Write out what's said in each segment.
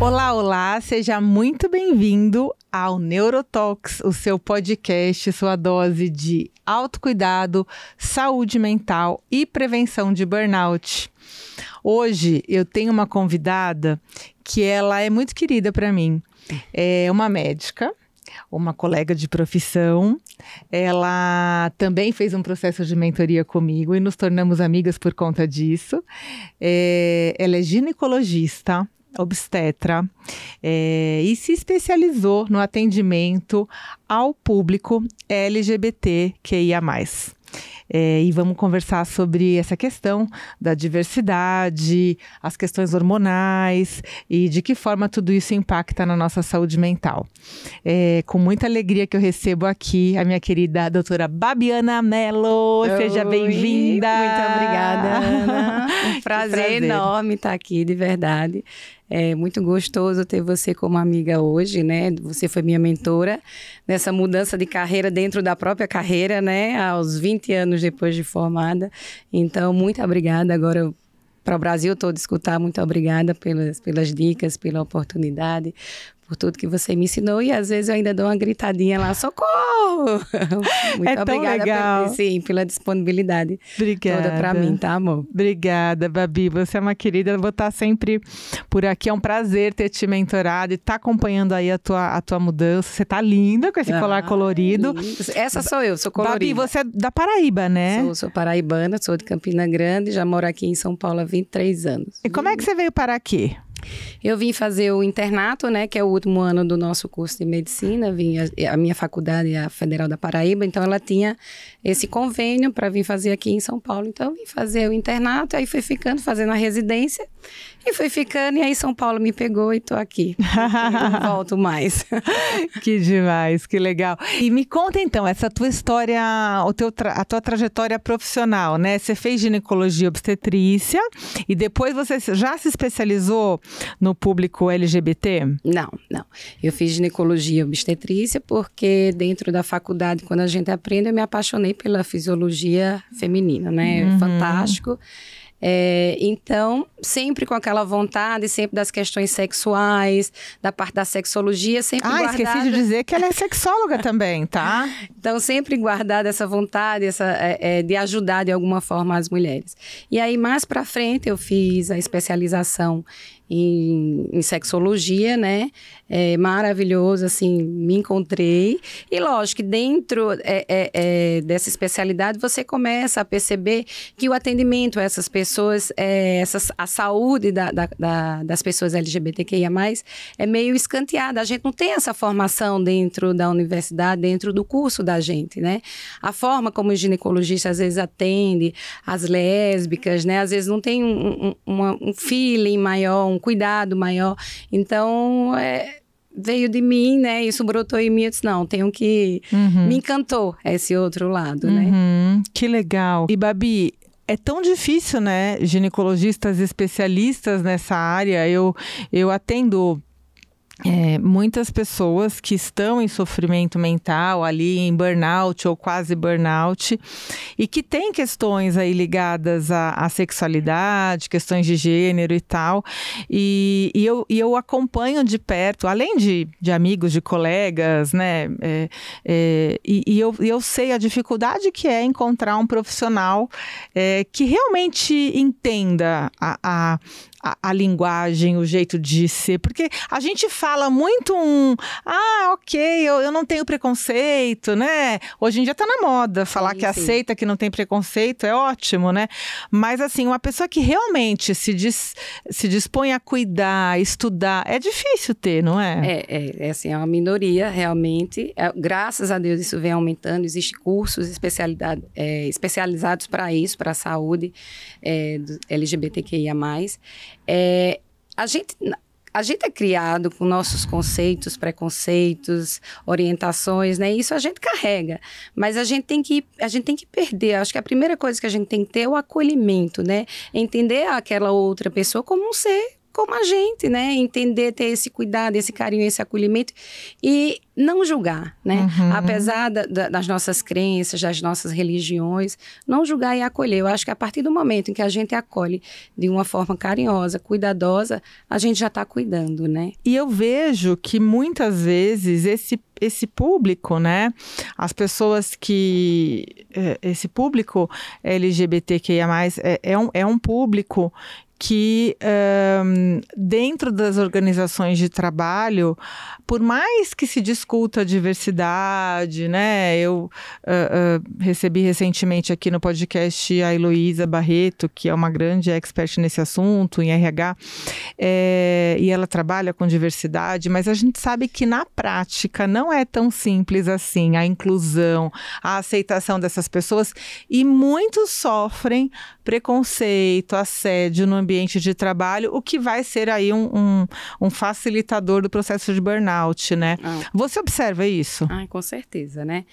Olá, olá, seja muito bem-vindo ao Neurotox, o seu podcast, sua dose de autocuidado, saúde mental e prevenção de burnout. Hoje eu tenho uma convidada que ela é muito querida para mim. É uma médica, uma colega de profissão. Ela também fez um processo de mentoria comigo e nos tornamos amigas por conta disso. É, ela é ginecologista obstetra é, e se especializou no atendimento ao público LGBTQIA. É, e vamos conversar sobre essa questão da diversidade, as questões hormonais e de que forma tudo isso impacta na nossa saúde mental. É, com muita alegria que eu recebo aqui a minha querida doutora Babiana Mello. Oi, Seja bem-vinda. Muito obrigada, Ana. Um prazer, prazer, enorme estar aqui, de verdade. É muito gostoso ter você como amiga hoje, né? Você foi minha mentora nessa mudança de carreira dentro da própria carreira, né? Aos 20 anos depois de formada. Então, muito obrigada. Agora para o Brasil todo escutar, muito obrigada pelas, pelas dicas, pela oportunidade, por tudo que você me ensinou. E às vezes eu ainda dou uma gritadinha lá, socorro! Muito é obrigada sim, pela disponibilidade obrigada. toda para mim, tá, amor? Obrigada, Babi. Você é uma querida. Eu vou estar tá sempre por aqui. É um prazer ter te mentorado e estar tá acompanhando aí a tua, a tua mudança. Você tá linda com esse ah, colar colorido. Lindo. Essa sou eu, sou colorida. Babi, você é da Paraíba, né? Sou, sou paraibana, sou de Campina Grande, já moro aqui em São Paulo há 23 anos. E como é que você veio para aqui? Eu vim fazer o internato, né, que é o último ano do nosso curso de medicina, vim a, a minha faculdade, é a Federal da Paraíba, então ela tinha esse convênio para vir fazer aqui em São Paulo. Então eu vim fazer o internato, aí fui ficando fazendo a residência e fui ficando, e aí São Paulo me pegou e tô aqui. Não volto mais. que demais, que legal. E me conta então, essa tua história, o teu a tua trajetória profissional, né? Você fez ginecologia obstetrícia e depois você já se especializou no público LGBT? Não, não. Eu fiz ginecologia obstetrícia porque dentro da faculdade, quando a gente aprende, eu me apaixonei pela fisiologia feminina, né? Uhum. Fantástico. É, então, sempre com aquela vontade, sempre das questões sexuais, da parte da sexologia, sempre ah, guardada. esqueci de dizer que ela é sexóloga também, tá? Então, sempre guardada essa vontade essa, é, é, de ajudar de alguma forma as mulheres. E aí, mais para frente, eu fiz a especialização em, em sexologia, né? É maravilhoso, assim, me encontrei. E lógico que dentro é, é, é, dessa especialidade você começa a perceber que o atendimento a essas pessoas, é, essas, a saúde da, da, da, das pessoas LGBTQIA, é meio escanteada. A gente não tem essa formação dentro da universidade, dentro do curso da gente, né? A forma como o ginecologista às vezes atende as lésbicas, né? Às vezes não tem um, um, uma, um feeling maior, um cuidado maior. Então, é, veio de mim, né? Isso brotou em mim. Eu disse, não, tenho que. Uhum. Me encantou esse outro lado, né? uhum. né? Que legal. E, Babi, é tão difícil, né? Ginecologistas especialistas nessa área. Eu, eu atendo é, muitas pessoas que estão em sofrimento mental, ali em burnout ou quase burnout, e que têm questões aí ligadas à, à sexualidade, questões de gênero e tal. E, e, eu, e eu acompanho de perto, além de, de amigos, de colegas, né? É, é, e, e eu, eu sei a dificuldade que é encontrar um profissional é, que realmente entenda a, a a, a, linguagem, o jeito de ser. Porque a gente fala muito um, ah, ok, eu, eu não tenho preconceito, né? Hoje em dia está na moda falar sim, que sim. aceita, que não tem preconceito, é ótimo, né? Mas assim, uma pessoa que realmente se, dis, se dispõe a cuidar, estudar, é difícil ter, não é? É, é, é assim, é uma minoria realmente. É, graças a Deus isso vem aumentando, existem cursos especialidade, é, especializados para isso, para a saúde é, LGBTQIA+. É, a gente a gente é criado com nossos conceitos, preconceitos, orientações, né? Isso a gente carrega, mas a gente tem que a gente tem que perder. Acho que a primeira coisa que a gente tem que ter é o acolhimento, né? Entender aquela outra pessoa como um ser como a gente, né? Entender, ter esse cuidado, esse carinho, esse acolhimento e não julgar, né? Uhum. Apesar da, da, das nossas crenças, das nossas religiões, não julgar e acolher. Eu acho que a partir do momento em que a gente acolhe de uma forma carinhosa, cuidadosa, a gente já está cuidando, né? E eu vejo que muitas vezes esse esse público, né? As pessoas que. Eh, esse público LGBTQIA, é, é, um, é um público que um, dentro das organizações de trabalho, por mais que se discuta a diversidade, né? Eu uh, uh, recebi recentemente aqui no podcast a Heloísa Barreto, que é uma grande expert nesse assunto, em RH, é, eh, e ela trabalha com diversidade, mas a gente sabe que na prática não é tão simples assim a inclusão, a aceitação dessas pessoas, e muitos sofrem preconceito, assédio no ambiente ambiente de trabalho, o que vai ser aí um, um, um facilitador do processo de burnout, né? Ah. Você observa isso? Ah, com certeza, né?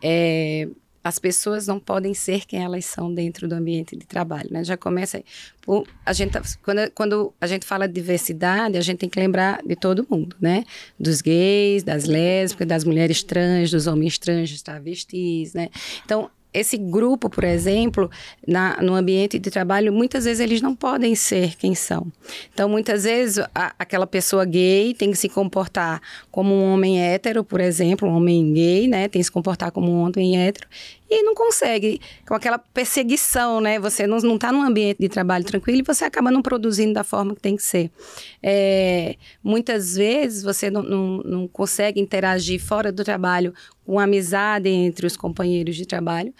É, as pessoas não podem ser quem elas são dentro do ambiente de trabalho, né? Já começa por, a gente tá, quando, quando a gente fala de diversidade, a gente tem que lembrar de todo mundo, né? Dos gays, das lésbicas, das mulheres trans, dos homens trans, dos travestis, né? Então, esse grupo, por exemplo, na, no ambiente de trabalho, muitas vezes eles não podem ser quem são. Então, muitas vezes, a, aquela pessoa gay tem que se comportar como um homem hétero, por exemplo, um homem gay, né? Tem que se comportar como um homem hétero. E não consegue, com aquela perseguição, né? Você não, não tá num ambiente de trabalho tranquilo e você acaba não produzindo da forma que tem que ser. É, muitas vezes você não, não, não consegue interagir fora do trabalho com amizade entre os companheiros de trabalho,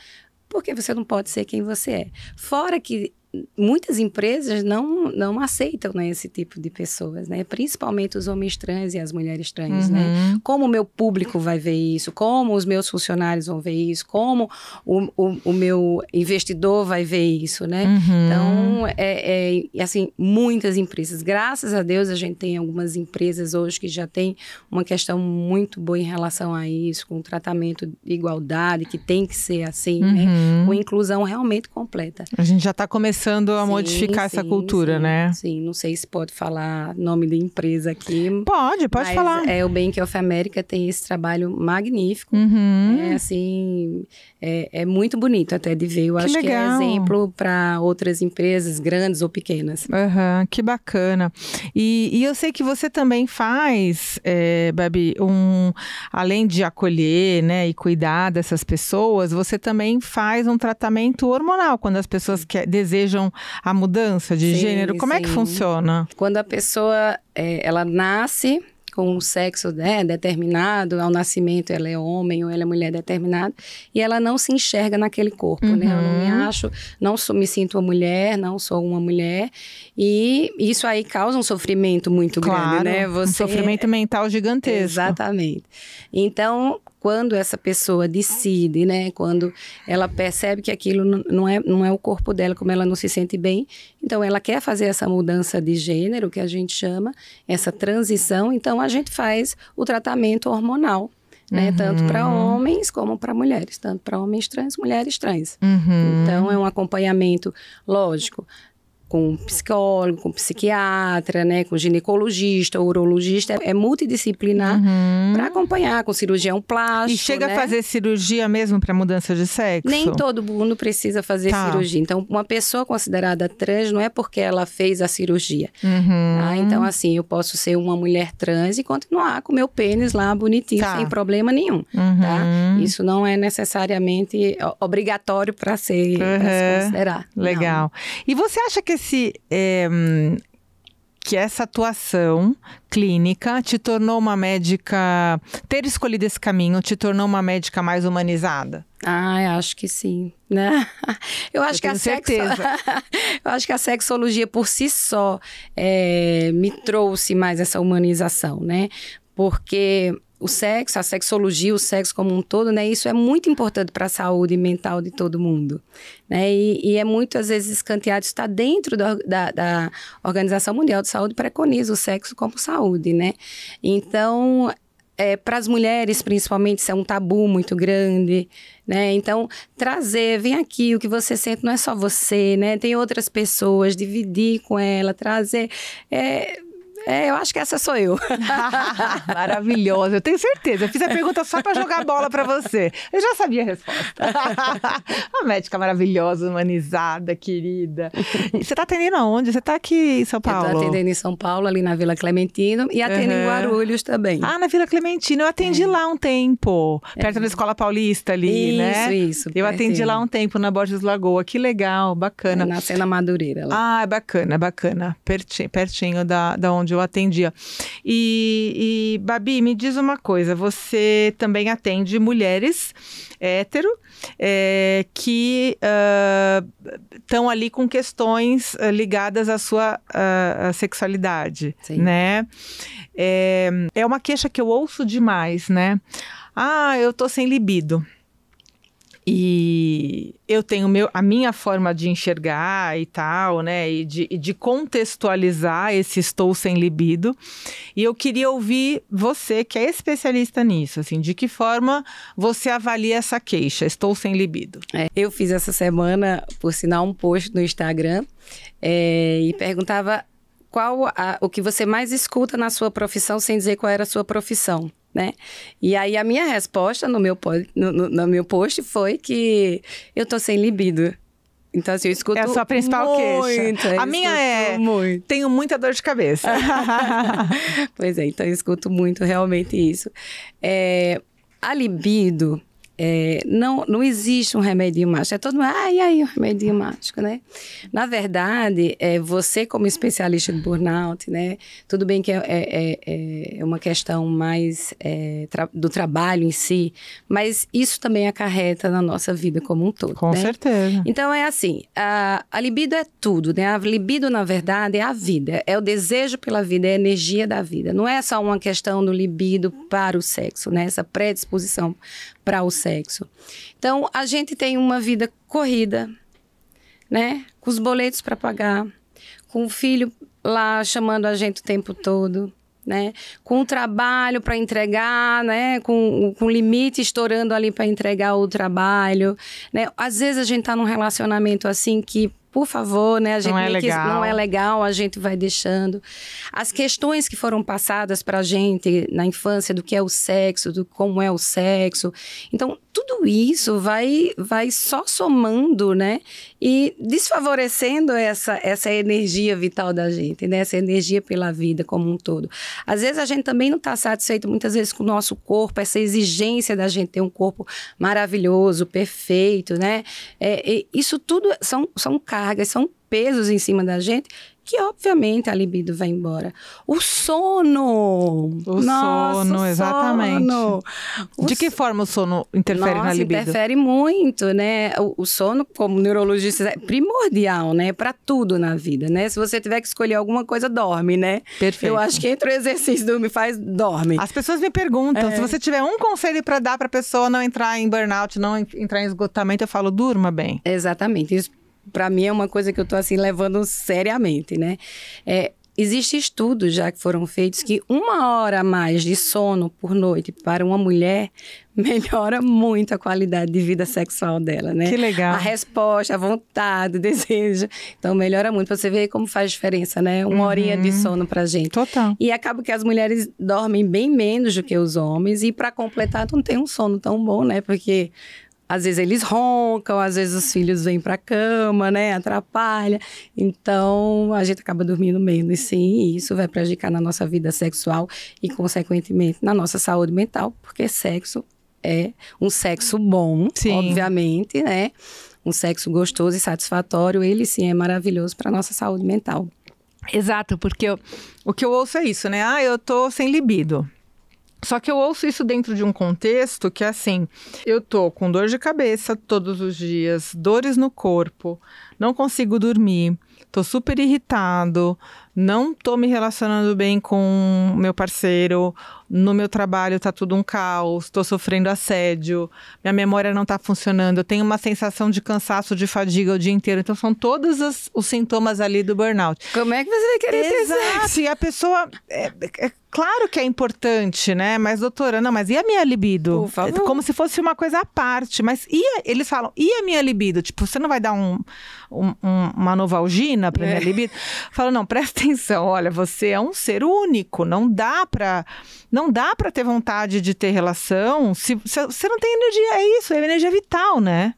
porque você não pode ser quem você é. Fora que muitas empresas não, não aceitam né, esse tipo de pessoas, né? Principalmente os homens trans e as mulheres trans, né? uhum. né? Como o meu público vai ver isso? Como os meus funcionários vão ver isso? Como o, o, o meu investidor vai ver isso, né? Uhum. Então, é, é, assim, muitas empresas. Graças a Deus, a gente tem algumas empresas hoje que já tem uma questão muito boa em relação a isso, com tratamento de igualdade, que tem que ser assim, né? uhum. né? Com inclusão realmente completa. A gente já está começando começando a sim, modificar sim, essa cultura, sim, né? Sim, não sei se pode falar nome da empresa aqui. Pode, pode falar. É o Bank of America tem esse trabalho magnífico. Uhum. É, assim, é, é, muito bonito até de ver. Eu que acho legal. que é exemplo para outras empresas, grandes ou pequenas. Uhum, que bacana. E, e, eu sei que você também faz, é, Babi, um, além de acolher né, e cuidar dessas pessoas, você também faz um tratamento hormonal quando as pessoas que, desejam a mudança de sim, gênero? Como sim. é que funciona? Quando a pessoa é, ela nasce com um sexo né, determinado, ao nascimento ela é homem ou ela é mulher determinada, e ela não se enxerga naquele corpo, uhum. né? Eu não me uhum. acho, não sou, me sinto uma mulher, não sou uma mulher, e isso aí causa um sofrimento muito claro, grande, né? Você... Um sofrimento mental gigantesco. Exatamente. Então, quando essa pessoa decide, né, quando ela percebe que aquilo não é, não é o corpo dela, como ela não se sente bem, então ela quer fazer essa mudança de gênero, que a gente chama, essa transição, então a gente faz o tratamento hormonal. Né? Uhum. Tanto para homens como para mulheres, tanto para homens trans, mulheres trans. Uhum. Então é um acompanhamento lógico com psicólogo, com psiquiatra, né, com ginecologista, urologista, é, é multidisciplinar uhum. para acompanhar com cirurgião plástico. E chega né? a fazer cirurgia mesmo para mudança de sexo? Nem todo mundo precisa fazer tá. cirurgia. Então, uma pessoa considerada trans não é porque ela fez a cirurgia. Uhum. Tá? Então, assim, eu posso ser uma mulher trans e continuar com meu pênis lá bonitinho, tá. sem problema nenhum. Tá? Uhum. Tá? Isso não é necessariamente obrigatório para ser pra se uhum. considerar. Legal. Não. E você acha que esse é, que essa atuação clínica te tornou uma médica ter escolhido esse caminho te tornou uma médica mais humanizada? Ah, acho que sim, né? Eu acho eu que a certeza. Sexo... eu acho que a sexologia por si só é, me trouxe mais essa humanização, né? Porque o sexo, a sexologia, o sexo como um todo, né? Isso é muito importante para a saúde mental de todo mundo, né? E, e é muito, às vezes, escanteado. Está dentro do, da, da, Organização Mundial de Saúde, preconiza o sexo como saúde, né? Então, é, para as mulheres, principalmente, isso é um tabu muito grande, né? Então, trazer, vem aqui, o que você sente não é só você, né? Tem outras pessoas, dividir com ela, trazer... É, é, eu acho que essa sou eu. Maravilhosa, eu tenho certeza. Eu fiz a pergunta só para jogar bola para você. Eu já sabia a resposta. Uma médica maravilhosa, humanizada, querida. E você está atendendo aonde? Você está aqui em São Paulo? Estou atendendo em São Paulo, ali na Vila Clementino, e atendo uhum. em Guarulhos também. Ah, na Vila Clementino. Eu atendi é. lá um tempo, é. perto é. da Escola Paulista ali, isso, né? Isso, isso. Eu atendi lá um tempo, na Borges Lagoa. Que legal, bacana. É, na Cena Madureira lá. Ah, é bacana, bacana. Pertinho, pertinho da, da onde eu atendia. E, e Babi, me diz uma coisa: você também atende mulheres hétero é, que estão ah, uh, ali com questões uh, ligadas à sua uh, à sexualidade, Sim. né? É, é uma queixa que eu ouço demais, né? Ah, eu tô sem libido. E eu tenho meu, a minha forma de enxergar e tal, né? E de, de, contextualizar esse estou sem libido. E eu queria ouvir você, que é especialista nisso, assim, de que forma você avalia essa queixa, estou sem libido? É, eu fiz essa semana, por sinal, um post no Instagram é, e perguntava qual a, o que você mais escuta na sua profissão sem dizer qual era a sua profissão né? E aí a minha resposta no meu, no, no, no meu post foi que eu tô sem libido. Então, assim, eu escuto. É a sua principal muito, queixa. A minha é. Muito. Tenho muita dor de cabeça. pois é, então eu escuto muito realmente isso. É, a libido, é, não, não existe um remédio mágico. É todo mundo, ai, ai, um remédio mágico, né? Na verdade, é, você como especialista de burnout, né? Tudo bem que é, é, é, é uma questão mais é, tra do trabalho em si, mas isso também acarreta na nossa vida como um todo, Com né? certeza. Então, é assim, a, a libido é tudo, né? A libido, na verdade, é a vida. É o desejo pela vida, é a energia da vida. Não é só uma questão do libido para o sexo, né? Essa predisposição para o sexo. Então, a gente tem uma vida corrida, né? Com os boletos para pagar, com o filho lá chamando a gente o tempo todo, né? Com o trabalho para entregar, né? Com o limite estourando ali para entregar o trabalho, né? Às vezes a gente tá num relacionamento assim que por favor, né? A gente não é, legal. não é legal, a gente vai deixando. As questões que foram passadas para a gente na infância, do que é o sexo, do como é o sexo. Então, tudo isso vai, vai só somando, né? E desfavorecendo essa, essa energia vital da gente, né? Essa energia pela vida como um todo. Às vezes a gente também não está satisfeito, muitas vezes, com o nosso corpo, essa exigência da gente ter um corpo maravilhoso, perfeito, né? É, isso tudo são, são casos cargas, são pesos em cima da gente que obviamente a libido vai embora. O sono. O Nossa, sono, exatamente. O de que forma o sono interfere Nossa, na libido? Interfere muito, né? O, o sono, como neurologista, é primordial, né? Para tudo na vida, né? Se você tiver que escolher alguma coisa, dorme, né? Perfeito. Eu acho que entre o exercício dorme faz dorme. As pessoas me perguntam, é. se você tiver um conselho para dar para pessoa não entrar em burnout, não entrar em esgotamento, eu falo durma bem. Exatamente. Isso para mim é uma coisa que eu estou assim levando seriamente, né? É, Existem estudos já que foram feitos que uma hora a mais de sono por noite para uma mulher melhora muito a qualidade de vida sexual dela, né? Que legal. A resposta, a vontade, o desejo. Então, melhora muito. Você vê como faz diferença, né? Uma uhum. horinha de sono pra gente. Total. E acaba que as mulheres dormem bem menos do que os homens. E para completar, não tem um sono tão bom, né? Porque às vezes eles roncam, às vezes os filhos vêm para a cama, né, atrapalha. Então, a gente acaba dormindo menos, sim, e isso vai prejudicar na nossa vida sexual e consequentemente na nossa saúde mental, porque sexo é um sexo bom, sim. obviamente, né? Um sexo gostoso e satisfatório, ele sim é maravilhoso para nossa saúde mental. Exato, porque eu, o que eu ouço é isso, né? Ah, eu tô sem libido. Só que eu ouço isso dentro de um contexto que, é assim, eu tô com dor de cabeça todos os dias, dores no corpo, não consigo dormir, tô super irritado, não tô me relacionando bem com meu parceiro, no meu trabalho tá tudo um caos, tô sofrendo assédio, minha memória não tá funcionando, eu tenho uma sensação de cansaço, de fadiga o dia inteiro. Então são todos os sintomas ali do burnout. Como é que você vai querer Exato. ter E a pessoa é, é, claro que é importante, né? Mas doutora, não, mas e a minha libido? Por favor. Como se fosse uma coisa à parte, mas e a, eles falam, e a minha libido? Tipo, você não vai dar um, um, um uma novalgina pra minha é. libido? Falam, não, presta atenção, olha, você é um ser único, não dá para não dá para ter vontade de ter relação se você não tem energia, é isso, é energia vital, né?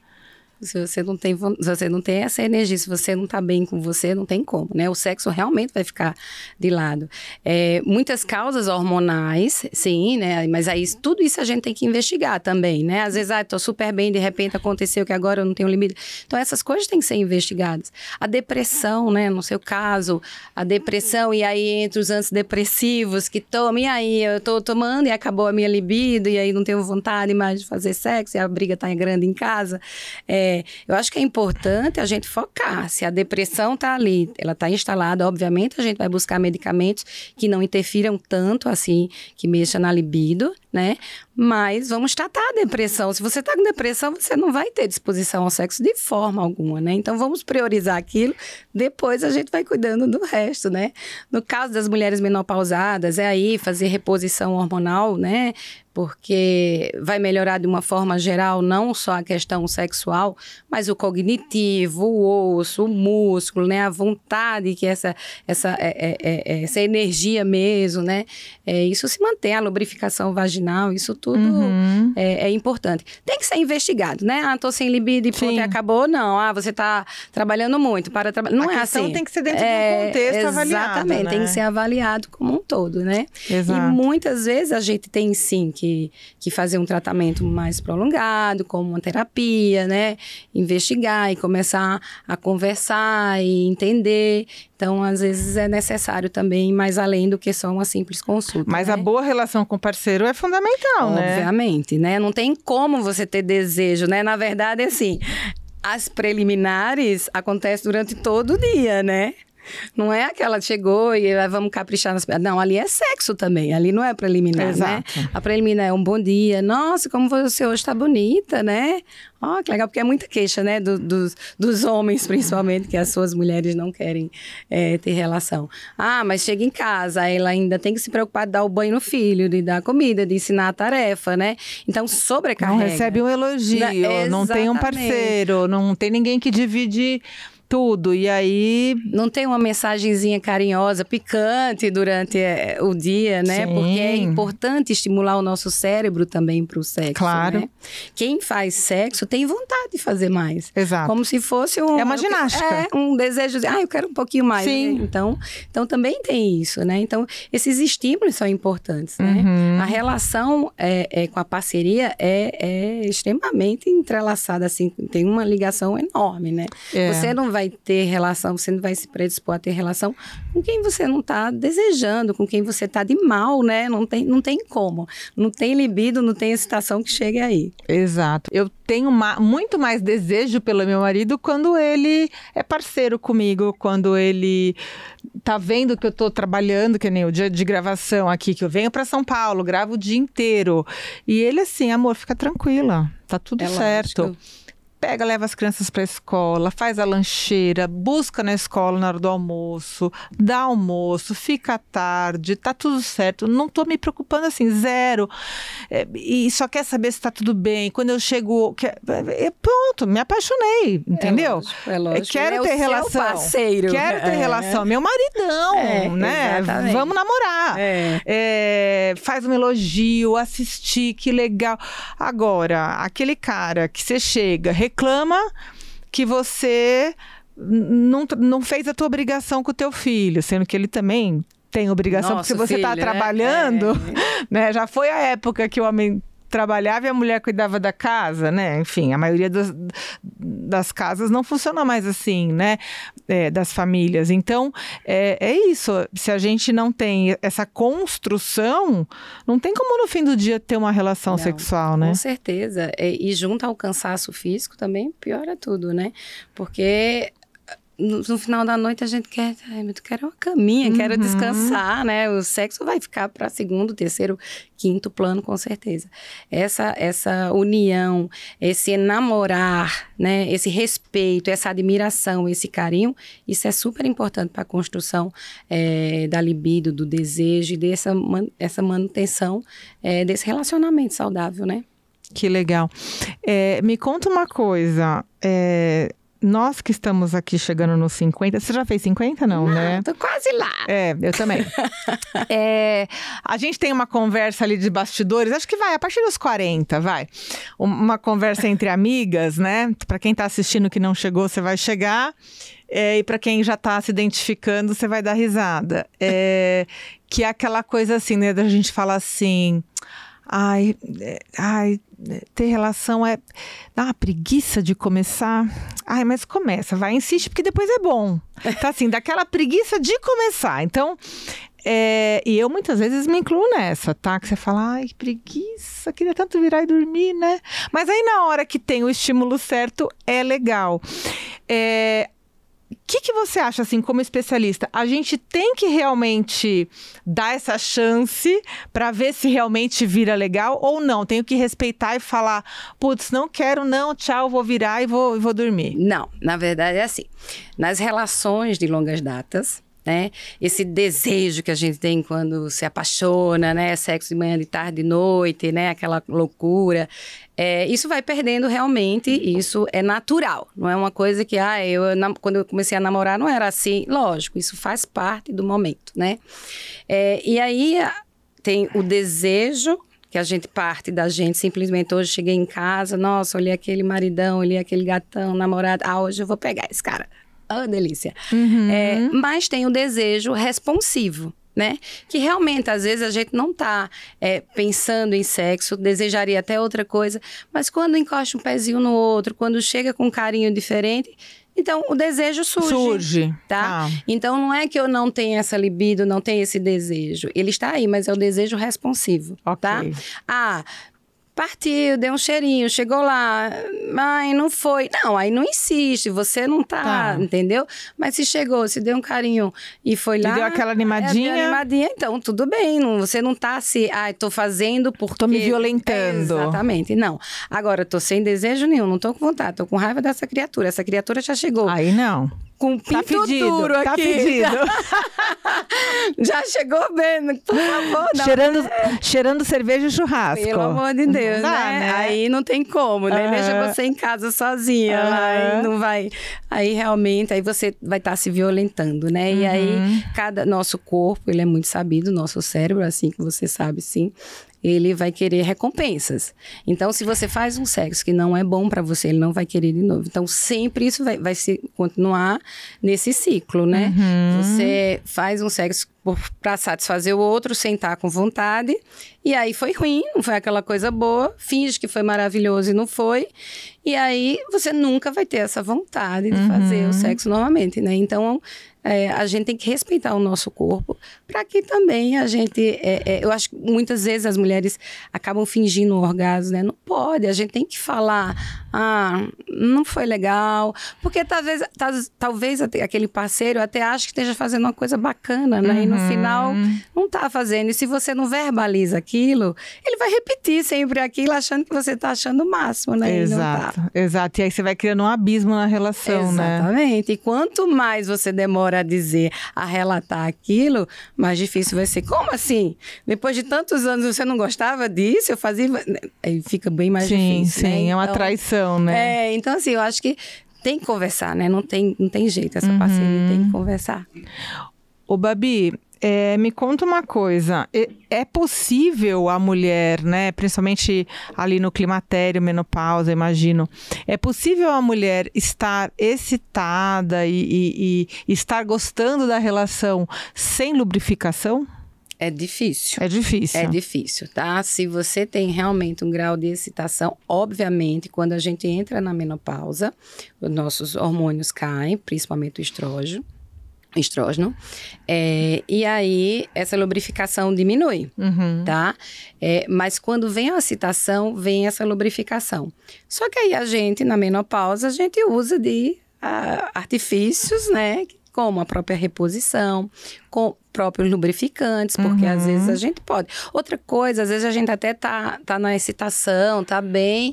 Se você não tem, você não tem essa energia, se você não está bem com você, não tem como, né? O sexo realmente vai ficar de lado. É, muitas causas hormonais, sim, né? Mas aí tudo isso a gente tem que investigar também, né? Às vezes, ah, tô super bem, de repente aconteceu que agora eu não tenho limite. Então essas coisas têm que ser investigadas. A depressão, né? No seu caso, a depressão e aí entre os antidepressivos que tomam, e aí eu tô tomando e acabou a minha libido e aí não tenho vontade mais de fazer sexo e a briga tá grande em casa. É, é, eu acho que é importante a gente focar. Se a depressão está ali, ela está instalada, obviamente a gente vai buscar medicamentos que não interfiram tanto assim, que mexa na libido, né? Mas vamos tratar a depressão. Se você está com depressão, você não vai ter disposição ao sexo de forma alguma, né? Então vamos priorizar aquilo, depois a gente vai cuidando do resto, né? No caso das mulheres menopausadas, é aí fazer reposição hormonal, né? porque vai melhorar de uma forma geral não só a questão sexual, mas o cognitivo, o osso, o músculo, né, a vontade que essa essa é, é, é, é essa energia mesmo, né, é, isso se mantém, a lubrificação vaginal, isso tudo uhum. é, é importante. Tem que ser investigado, né? Ah, tô sem libido e pronto, acabou, não. Ah, você está trabalhando muito para trabalhar, não a é assim. tem que ser dentro de um contexto avaliado. Exatamente, né? tem que né? ser avaliado como um todo, né? Exato. E muitas vezes a gente tem sim que que, que fazer um tratamento mais prolongado, como uma terapia, né? Investigar e começar a conversar e entender. Então, às vezes é necessário também mais além do que só uma simples consulta. Mas né? a boa relação com o parceiro é fundamental, Obviamente, né? Obviamente, né? Não tem como você ter desejo, né? Na verdade, assim, as preliminares acontecem durante todo o dia, né? Não é aquela chegou e eh, vamos caprichar nas. Não, ali é sexo também. Ali não é preliminar, né? Exato. né? A preliminar é um bom dia. Nossa, como você hoje está bonita, né? Ó, oh, que legal, porque é muita queixa, né? Do, dos, dos homens, principalmente, que as suas mulheres não querem é, ter relação. Ah, mas chega em casa, ela ainda tem que se preocupar de dar o banho no filho, de dar comida, de ensinar a tarefa, né? Então, sobrecarrega. Não recebe um elogio, não, não tem um parceiro, não tem ninguém que divide tudo. E aí. Não tem uma mensagenzinha carinhosa, picante durante eh, o dia, né? Sim. Porque é importante estimular o nosso cérebro também para o sexo. Claro. Né? Quem faz sexo tem vontade de fazer mais. Exato. Como se fosse um. É uma ginástica. É, um desejo de. Ah, eu quero um pouquinho mais. Sim. Né? Então, então também tem isso, né? Então, esses estímulos são importantes, né? Uhum. A relação é, é, com a parceria é, é extremamente entrelaçada, assim, tem uma ligação enorme, né? É. Você não vai ter relação, você não vai se predispor a ter relação com quem você não está desejando, com quem você está de mal, né? Não tem, não tem como. Não tem libido, não tem excitação que chegue aí. Exato. Eu tenho ma muito mais desejo pelo meu marido quando ele é parceiro comigo, quando ele tá vendo que eu tô trabalhando, que nem o dia de gravação aqui, que eu venho para São Paulo, gravo o dia inteiro. E ele assim, amor, fica tranquila, tá tudo é certo. Lógico pega, leva as crianças para a escola, faz a lancheira, busca na escola na hora do almoço, dá almoço, fica tarde, tá tudo certo. Não tô me preocupando assim, zero. É, e só quer saber se tá tudo bem. Quando eu chego. Quer, é, pronto, me apaixonei, é entendeu? É lógico, é lógico. Quero é ter relação. Parceiro, quero ter né? relação. Meu maridão, é, né? Exatamente. Vamos namorar. faz um elogio, assistir, que legal. Agora, aquele cara que você chega, reclama que você não, não fez a tua obrigação com o teu filho, sendo que ele também tem obrigação, Nossa, porque se você está né? trabalhando, né? É. né? Já foi a época que o homem trabalhava e a mulher cuidava da casa, né? Enfim, a maioria das, das casas não funciona mais assim, né? É, das famílias. Então, é, é isso. Se a gente não tem essa construção, não tem como no fim do dia ter uma relação não, sexual, né? Com certeza. E, é, e junto ao cansaço físico também piora tudo, né? Porque no, no, final da noite a gente quer, ai, eu quero uma caminha, uhum. descansar, né? O sexo vai ficar para segundo, terceiro, quinto plano com certeza. Essa essa união, esse enamorar, né, esse respeito, essa admiração, esse carinho, isso é super importante para a construção é, da libido, do desejo e dessa man, essa manutenção é, desse relacionamento saudável, né? Que legal. É, me conta uma coisa. É, nós que estamos aqui chegando nos 50, você já fez 50 não, não né? Tô quase lá. É, eu também. é, a gente tem uma conversa ali de bastidores, acho que vai a partir dos 40, vai. Uma conversa entre amigas, né? Para quem tá assistindo que não chegou, você vai chegar. É, e para quem já está se identificando, você vai dar risada. É, que é aquela coisa assim, né? Da gente falar assim ai, é, ai, ter relação é dá uma preguiça de começar. Ai, mas começa, vai, insiste, porque depois é bom. Tá assim, daquela preguiça de começar. Então, é, e eu muitas vezes me incluo nessa, tá? Que você fala, ai, que preguiça, queria tanto virar e dormir, né? Mas aí na hora que tem o estímulo certo, é legal. É, o que, que você acha, assim, como especialista? A gente tem que realmente dar essa chance para ver se realmente vira legal ou não? Tenho que respeitar e falar, putz, não quero, não, tchau, vou virar e vou, vou dormir. Não, na verdade é assim. Nas relações de longas datas, né? Esse desejo que a gente tem quando se apaixona, né? Sexo de manhã, de tarde, de noite, né? Aquela loucura. É, isso vai perdendo realmente, isso é natural. Não é uma coisa que, ah, eu, quando eu comecei a namorar não era assim. Lógico, isso faz parte do momento, né? É, e aí ah, tem o desejo que a gente parte da gente. Simplesmente hoje cheguei em casa, nossa, olhei aquele maridão, olhei aquele gatão, namorado. Ah, hoje eu vou pegar esse cara ah, delícia. Uhum. É, mas tem o desejo responsivo. Né? Que realmente, às vezes, a gente não está é, pensando em sexo, desejaria até outra coisa, mas quando encosta um pezinho no outro, quando chega com um carinho diferente, então o desejo surge. Surge. Tá? Ah. Então não é que eu não tenha essa libido, não tenha esse desejo. Ele está aí, mas é o desejo responsivo. Okay. Tá? Ah, Partiu, deu um cheirinho, chegou lá, mas não foi. Não, aí não insiste, você não tá, tá. entendeu? Mas se chegou, se deu um carinho e foi e lá. E deu aquela é, animadinha. deu animadinha, então, tudo bem. Não, você não tá se, ai, tô fazendo porque. Tô me violentando. É, exatamente, não. Agora, tô sem desejo nenhum, não tô com vontade, tô com raiva dessa criatura. Essa criatura já chegou. Aí não com tá pinto tá fedido, duro aqui. Tá Já, já chegou bem, por favor. Não. Cheirando, cheirando cerveja e churrasco. Pelo amor de Deus, né? né? Aí não tem como, né? Uhum. Veja você em casa sozinha, uhum. aí não vai... Aí realmente, aí você vai estar tá se violentando, né? E aí, uhum. cada... Nosso corpo, ele é muito sabido, nosso cérebro, assim que você sabe, sim ele vai querer recompensas. Então, se você faz um sexo que não é bom para você, ele não vai querer de novo. Então, sempre isso vai, vai se continuar nesse ciclo, né? Uhum. Você faz um sexo para satisfazer o outro, sentar tá com vontade. E aí foi ruim, não foi aquela coisa boa. Finge que foi maravilhoso e não foi. E aí você nunca vai ter essa vontade de uhum. fazer o uhum. sexo novamente, né? Então é, a gente tem que respeitar o nosso corpo para que também a gente. É, é, eu acho que muitas vezes as mulheres acabam fingindo o orgasmo, né? Não pode, a gente tem que falar, ah, não foi legal. Porque talvez, talvez aquele parceiro até ache que esteja fazendo uma coisa bacana, né? Uhum. E no uhum. final não está fazendo. E se você não verbaliza aquilo, ele vai repetir sempre aquilo, achando que você está achando o máximo, né? Tá. Exato. Exato, exato. E aí você vai criando um abismo na relação, Exatamente. né? Exatamente. E quanto mais você demora a dizer, a relatar aquilo, mais difícil vai ser. Como assim? Depois de tantos anos você não gostava disso, eu fazia. Aí fica bem mais sim, difícil. Sim, sim. Né? Então, é uma então, traição, né? É, então assim, eu acho que tem que conversar, né? Não tem, não tem jeito, essa uhum. parceria tem que uhum. conversar. Ô, Babi, é, me conta uma coisa, é possível a mulher, né, principalmente ali no climatério, menopausa, imagino, é possível a mulher estar excitada e, e, e estar gostando da relação sem lubrificação? É difícil. É difícil. É difícil, tá? Se você tem realmente um grau de excitação, obviamente, quando a gente entra na menopausa, os nossos hormônios caem, principalmente o estrógeno estrógeno. É, e aí, essa lubrificação diminui, uhum. tá? É, mas quando vem a citação, vem essa lubrificação. Só que aí a gente, na menopausa, a gente usa de ah, artifícios, né? Como a própria reposição, com próprios lubrificantes, porque uhum. às vezes a gente pode. Outra coisa, às vezes a gente até tá, tá na excitação, tá bem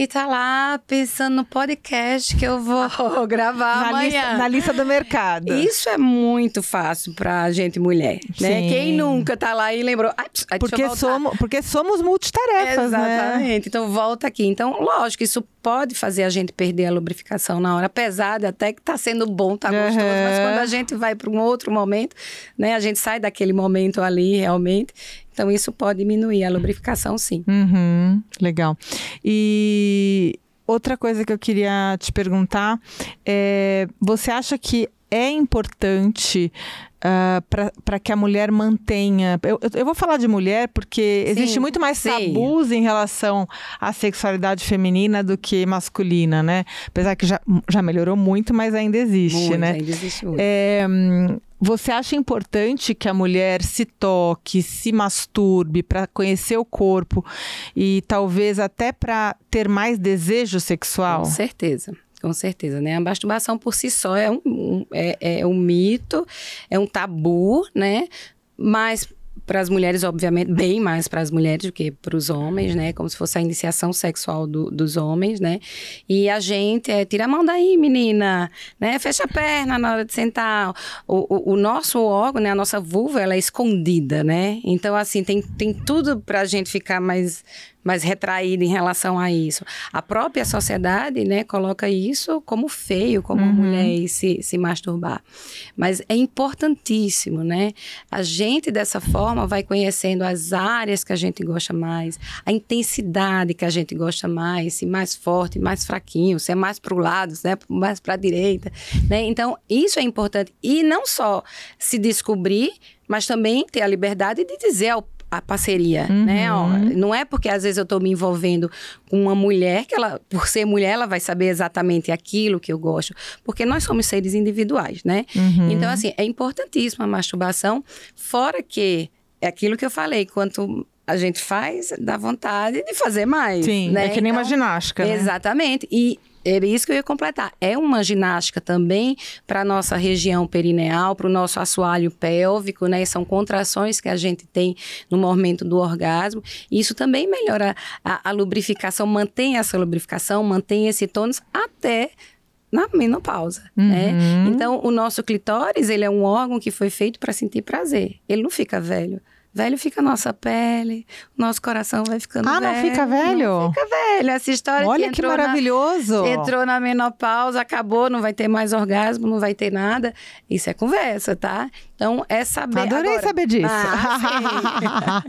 e tá lá pensando no podcast que eu vou gravar na amanhã. Lista, na lista do mercado. Isso é muito fácil pra gente mulher, né? Sim. né? Quem nunca tá lá e lembrou... porque, somos, porque somos multitarefas, né? Exatamente. Né? Então, volta aqui. Então, lógico, isso pode fazer a gente perder a lubrificação na hora pesada, até que tá sendo bom, tá gostoso, uhum. mas quando a gente vai para um outro momento, né, a gente sai daquele momento ali realmente então, isso pode diminuir a uhum. lubrificação, sim. Uhum, legal. E outra coisa que eu queria te perguntar é: você acha que é importante uh, ah, para que a mulher mantenha. Eu, eu, vou falar de mulher porque sim, existe muito mais tabus em relação à sexualidade feminina do que masculina, né? Apesar que já, já melhorou muito, mas ainda existe, muito, né? Ainda existe muito. É, hum, você acha importante que a mulher se toque, se masturbe para conhecer o corpo e talvez até para ter mais desejo sexual? Com certeza. Com certeza, né? A masturbação por si só é um, é, é um mito, é um tabu, né? Mas para as mulheres, obviamente, bem mais para as mulheres do que para os homens, né? Como se fosse a iniciação sexual do, dos homens, né? E a gente é, tira a mão daí, menina, né? Fecha a perna na hora de sentar. O, o, o nosso órgão, né? A nossa vulva, ela é escondida, né? Então, assim, tem, tem tudo para a gente ficar mais mais retraída em relação a isso. A própria sociedade, né, coloca isso como feio, como uhum. mulher se, se masturbar. Mas é importantíssimo, né? A gente, dessa forma, vai conhecendo as áreas que a gente gosta mais, a intensidade que a gente gosta mais, se mais forte, mais fraquinho, se é mais para o lado, se é mais para a direita, né? Então, isso é importante. E não só se descobrir, mas também ter a liberdade de dizer ao a parceria, uhum. né? Ó, não é porque às vezes eu estou me envolvendo com uma mulher que ela, por ser mulher, ela vai saber exatamente aquilo que eu gosto, porque nós somos seres individuais, né? Uhum. Então assim, é importantíssima a masturbação, fora que é aquilo que eu falei, quanto a gente faz, dá vontade de fazer mais. Sim, né? é que nem então, uma ginástica. Né? Exatamente. E era isso que eu ia completar. É uma ginástica também para a nossa região perineal, para o nosso assoalho pélvico, né? São contrações que a gente tem no momento do orgasmo. Isso também melhora a, a lubrificação, mantém essa lubrificação, mantém esse tônus até na menopausa, né? uhum. né? Então, o nosso clitóris, ele é um órgão que foi feito para sentir prazer. Ele não fica velho. Velho fica a nossa pele, nosso coração vai ficando ah, velho. Ah, não fica velho? Não fica velho. Essa história Olha que, que maravilhoso. Na, entrou na menopausa, acabou, não vai ter mais orgasmo, não vai ter nada. Isso é conversa, tá? Então, é saber. Adorei Agora, saber disso. Ah,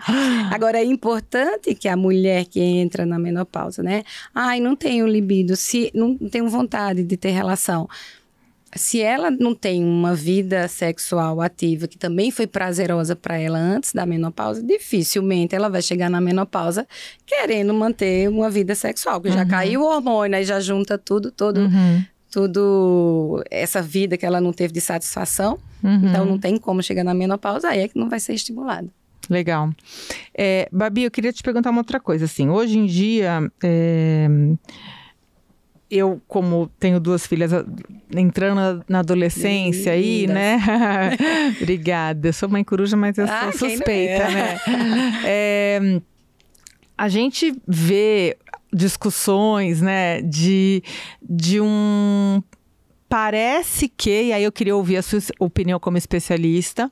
Agora, é importante que a mulher que entra na menopausa, né? Ai, não tenho libido, se não tenho vontade de ter relação se ela não tem uma vida sexual ativa que também foi prazerosa para ela antes da menopausa, dificilmente ela vai chegar na menopausa querendo manter uma vida sexual, que uhum. já caiu o hormônio, aí já junta tudo, todo, uhum. tudo essa vida que ela não teve de satisfação. Uhum. Então não tem como chegar na menopausa, aí é que não vai ser estimulado. Legal. É, Babi, eu queria te perguntar uma outra coisa, assim, hoje em dia, é eu, como tenho duas filhas ah, entrando na adolescência aí, né? Obrigada. Eu sou mãe coruja, mas eu ah, sou é? suspeita, é? né? É, a gente vê discussões, né, de, de um parece que, e aí eu queria ouvir a sua opinião como especialista,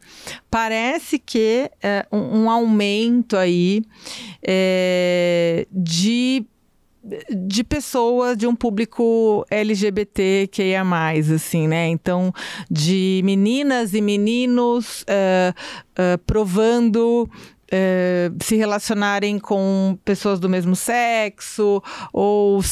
parece que é, um, um, aumento aí é, de de pessoas, de um público LGBT que é mais, assim, né? Então, de meninas e meninos uh, uh, provando eh, se relacionarem com pessoas do mesmo sexo, ou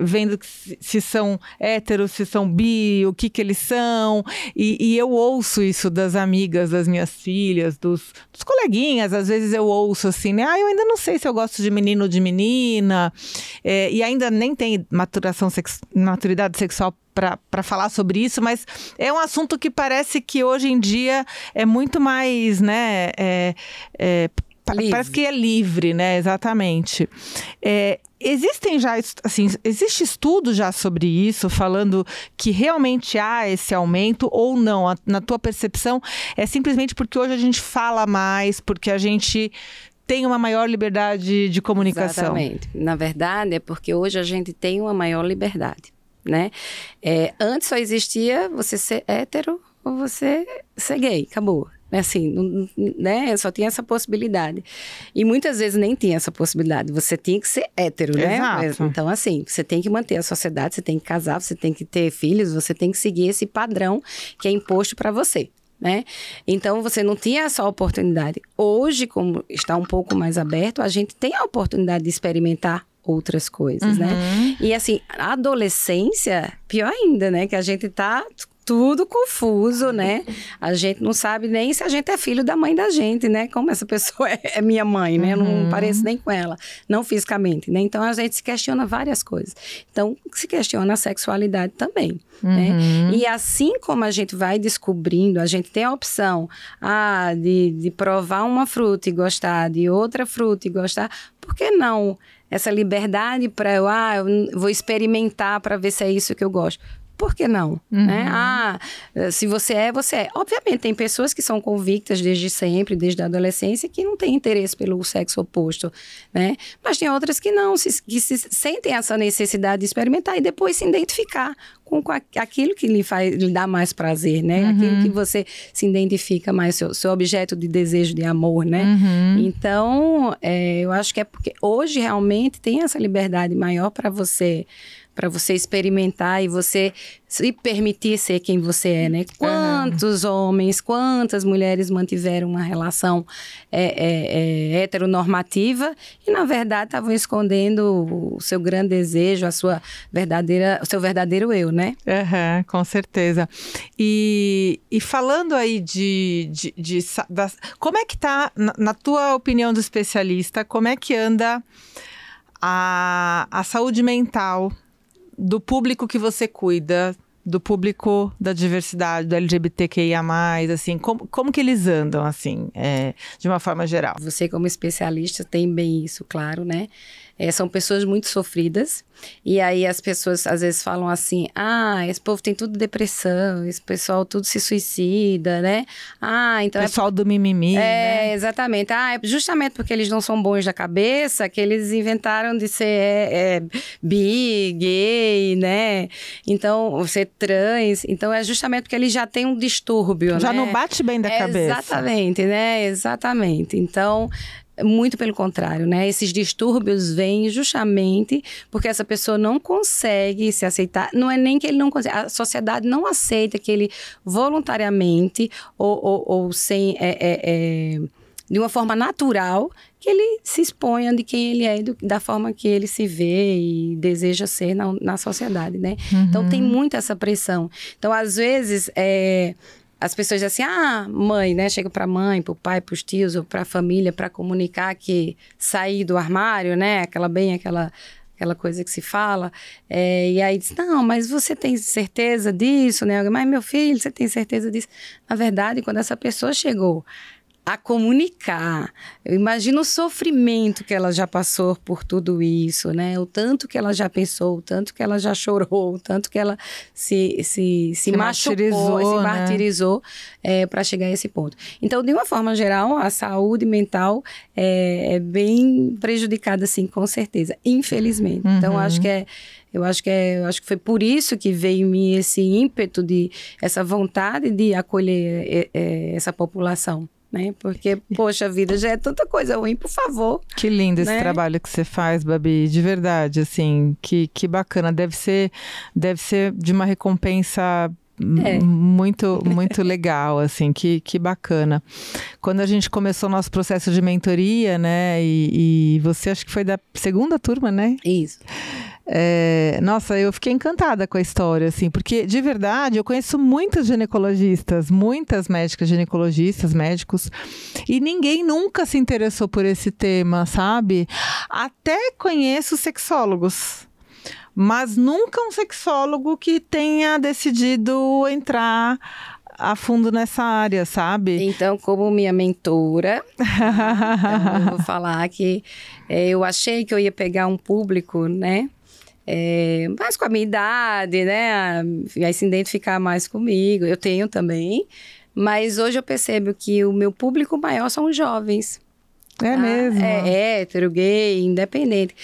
vendo se, se são héteros, se são bi, o que que eles são. E, e eu ouço isso das amigas, das minhas filhas, dos, dos, coleguinhas. Às vezes eu ouço assim, né? Ah, eu ainda não sei se eu gosto de menino ou de menina. É, e ainda nem tem maturação sex maturidade sexual para falar sobre isso, mas é um assunto que parece que hoje em dia é muito mais, né? É, é, parece que é livre, né? Exatamente. É, existem já assim existe estudo já sobre isso falando que realmente há esse aumento ou não a, na tua percepção é simplesmente porque hoje a gente fala mais porque a gente tem uma maior liberdade de comunicação. Exatamente. Na verdade, é porque hoje a gente tem uma maior liberdade né? É, antes só existia você ser hétero ou você ser gay, acabou. É assim, né? Só tinha essa possibilidade. E muitas vezes nem tinha essa possibilidade. Você tinha que ser hétero, né? Exato. Então, assim, você tem que manter a sociedade, você tem que casar, você tem que ter filhos, você tem que seguir esse padrão que é imposto para você. Né? Então você não tinha essa oportunidade. Hoje, como está um pouco mais aberto, a gente tem a oportunidade de experimentar outras coisas, né? uhum. né? E assim, a adolescência, pior ainda, né? Que a gente tá tudo confuso, né? A gente não sabe nem se a gente é filho da mãe da gente, né? Como essa pessoa é, é, minha mãe, né? Uhum. Eu não uhum. pareço nem com ela, não fisicamente, né? Então a gente se questiona várias coisas. Então se questiona a sexualidade também, né? uhum. né? E assim como a gente vai descobrindo, a gente tem a opção ah, de, de provar uma fruta e gostar, de outra fruta e gostar, por que não? essa liberdade para eu, ah, eu vou experimentar para ver se é isso que eu gosto por que não? Né? Uhum. Né? Ah, se você é, você é. Obviamente, tem pessoas que são convictas desde sempre, desde a adolescência, que não têm interesse pelo sexo oposto, né? Mas tem outras que não, se, que se sentem essa necessidade de experimentar e depois se identificar com, aquilo que lhe, faz, lhe dá mais prazer, né? Uhum. Aquilo que você se identifica mais, seu, seu objeto de desejo de amor, né? Uhum. Então, é, eu acho que é porque hoje realmente tem essa liberdade maior para você para você experimentar e você se permitir ser quem você é, né? Quantos homens, quantas mulheres mantiveram uma relação é, é, é, heteronormativa e na verdade estavam escondendo o seu grande desejo, a sua verdadeira, o seu verdadeiro eu, né? Uhum, com certeza. E, e falando aí de, de, de como é que tá na, na tua opinião do especialista, como é que anda a, a saúde mental do público que você cuida, do público da diversidade, do LGBTQIA+, assim, como, como que eles andam, assim, é, de uma forma geral? Você, como especialista, tem bem isso, claro, né? É, são pessoas muito sofridas. E aí as pessoas às vezes falam assim: ah, esse povo tem tudo depressão, esse pessoal tudo se suicida, né? Ah, então. É pessoal é... do mimimi. É, né? exatamente. Ah, é justamente porque eles não são bons da cabeça que eles inventaram de ser é, é, bi, gay, né? Então, ser trans. Então é justamente porque eles já têm um distúrbio. Já né? não bate bem da cabeça. Exatamente, né? Exatamente. Então, muito pelo contrário, né? Esses distúrbios vêm justamente porque essa pessoa não consegue se aceitar. Não é nem que ele não consegue, a sociedade não aceita que ele voluntariamente ou, ou, ou sem. É, é, é, de uma forma natural, que ele se exponha de quem ele é, e da forma que ele se vê e deseja ser na, na sociedade, né? Uhum. Então, tem uhum. muito essa pressão. Então, às vezes, é, as pessoas dizem assim, ah, mãe, né? Chega para mãe, para o pai, para os tios, ou para a família, para comunicar que saí do armário, né? Aquela bem, aquela aquela coisa que se fala. É, e aí diz, não, mas você tem certeza disso, né? Mas meu filho, você tem certeza disso? Na verdade, quando essa pessoa chegou a comunicar. Eu imagino o sofrimento que ela já passou por tudo isso, né? O tanto que ela já pensou, o tanto que ela já chorou, o tanto que ela se, se, se, se machucou, martirizou, se martirizou né? é, para chegar a esse ponto. Então, de uma forma geral, a saúde mental é, é bem prejudicada, sim, com certeza. Infelizmente. Então, uhum. Então, acho que é. Eu acho que é, eu acho que foi por isso que veio em mim esse ímpeto de essa vontade de acolher é, é, essa população né? Porque, poxa vida, já é tanta coisa ruim, por favor. Que lindo né? esse trabalho que você faz, Babi, de verdade, assim, que, que bacana. Deve ser, deve ser de uma recompensa é. muito muito legal assim que, que bacana quando a gente começou o nosso processo de mentoria né e, e você acho que foi da segunda turma né isso é, nossa, eu fiquei encantada com a história, assim, porque de verdade eu conheço muitos ginecologistas, muitas médicas ginecologistas, médicos, e ninguém nunca se interessou por esse tema, sabe? Até conheço sexólogos mas nunca um sexólogo que tenha decidido entrar a fundo nessa área, sabe? Então, como minha mentora, então eu vou falar que é, eu achei que eu ia pegar um público, né? é, mais com a minha idade, né? aí se identificar mais comigo. Eu tenho também. Mas hoje eu percebo que o meu público maior são os jovens. É tá? mesmo? É, é hétero, gay, independente.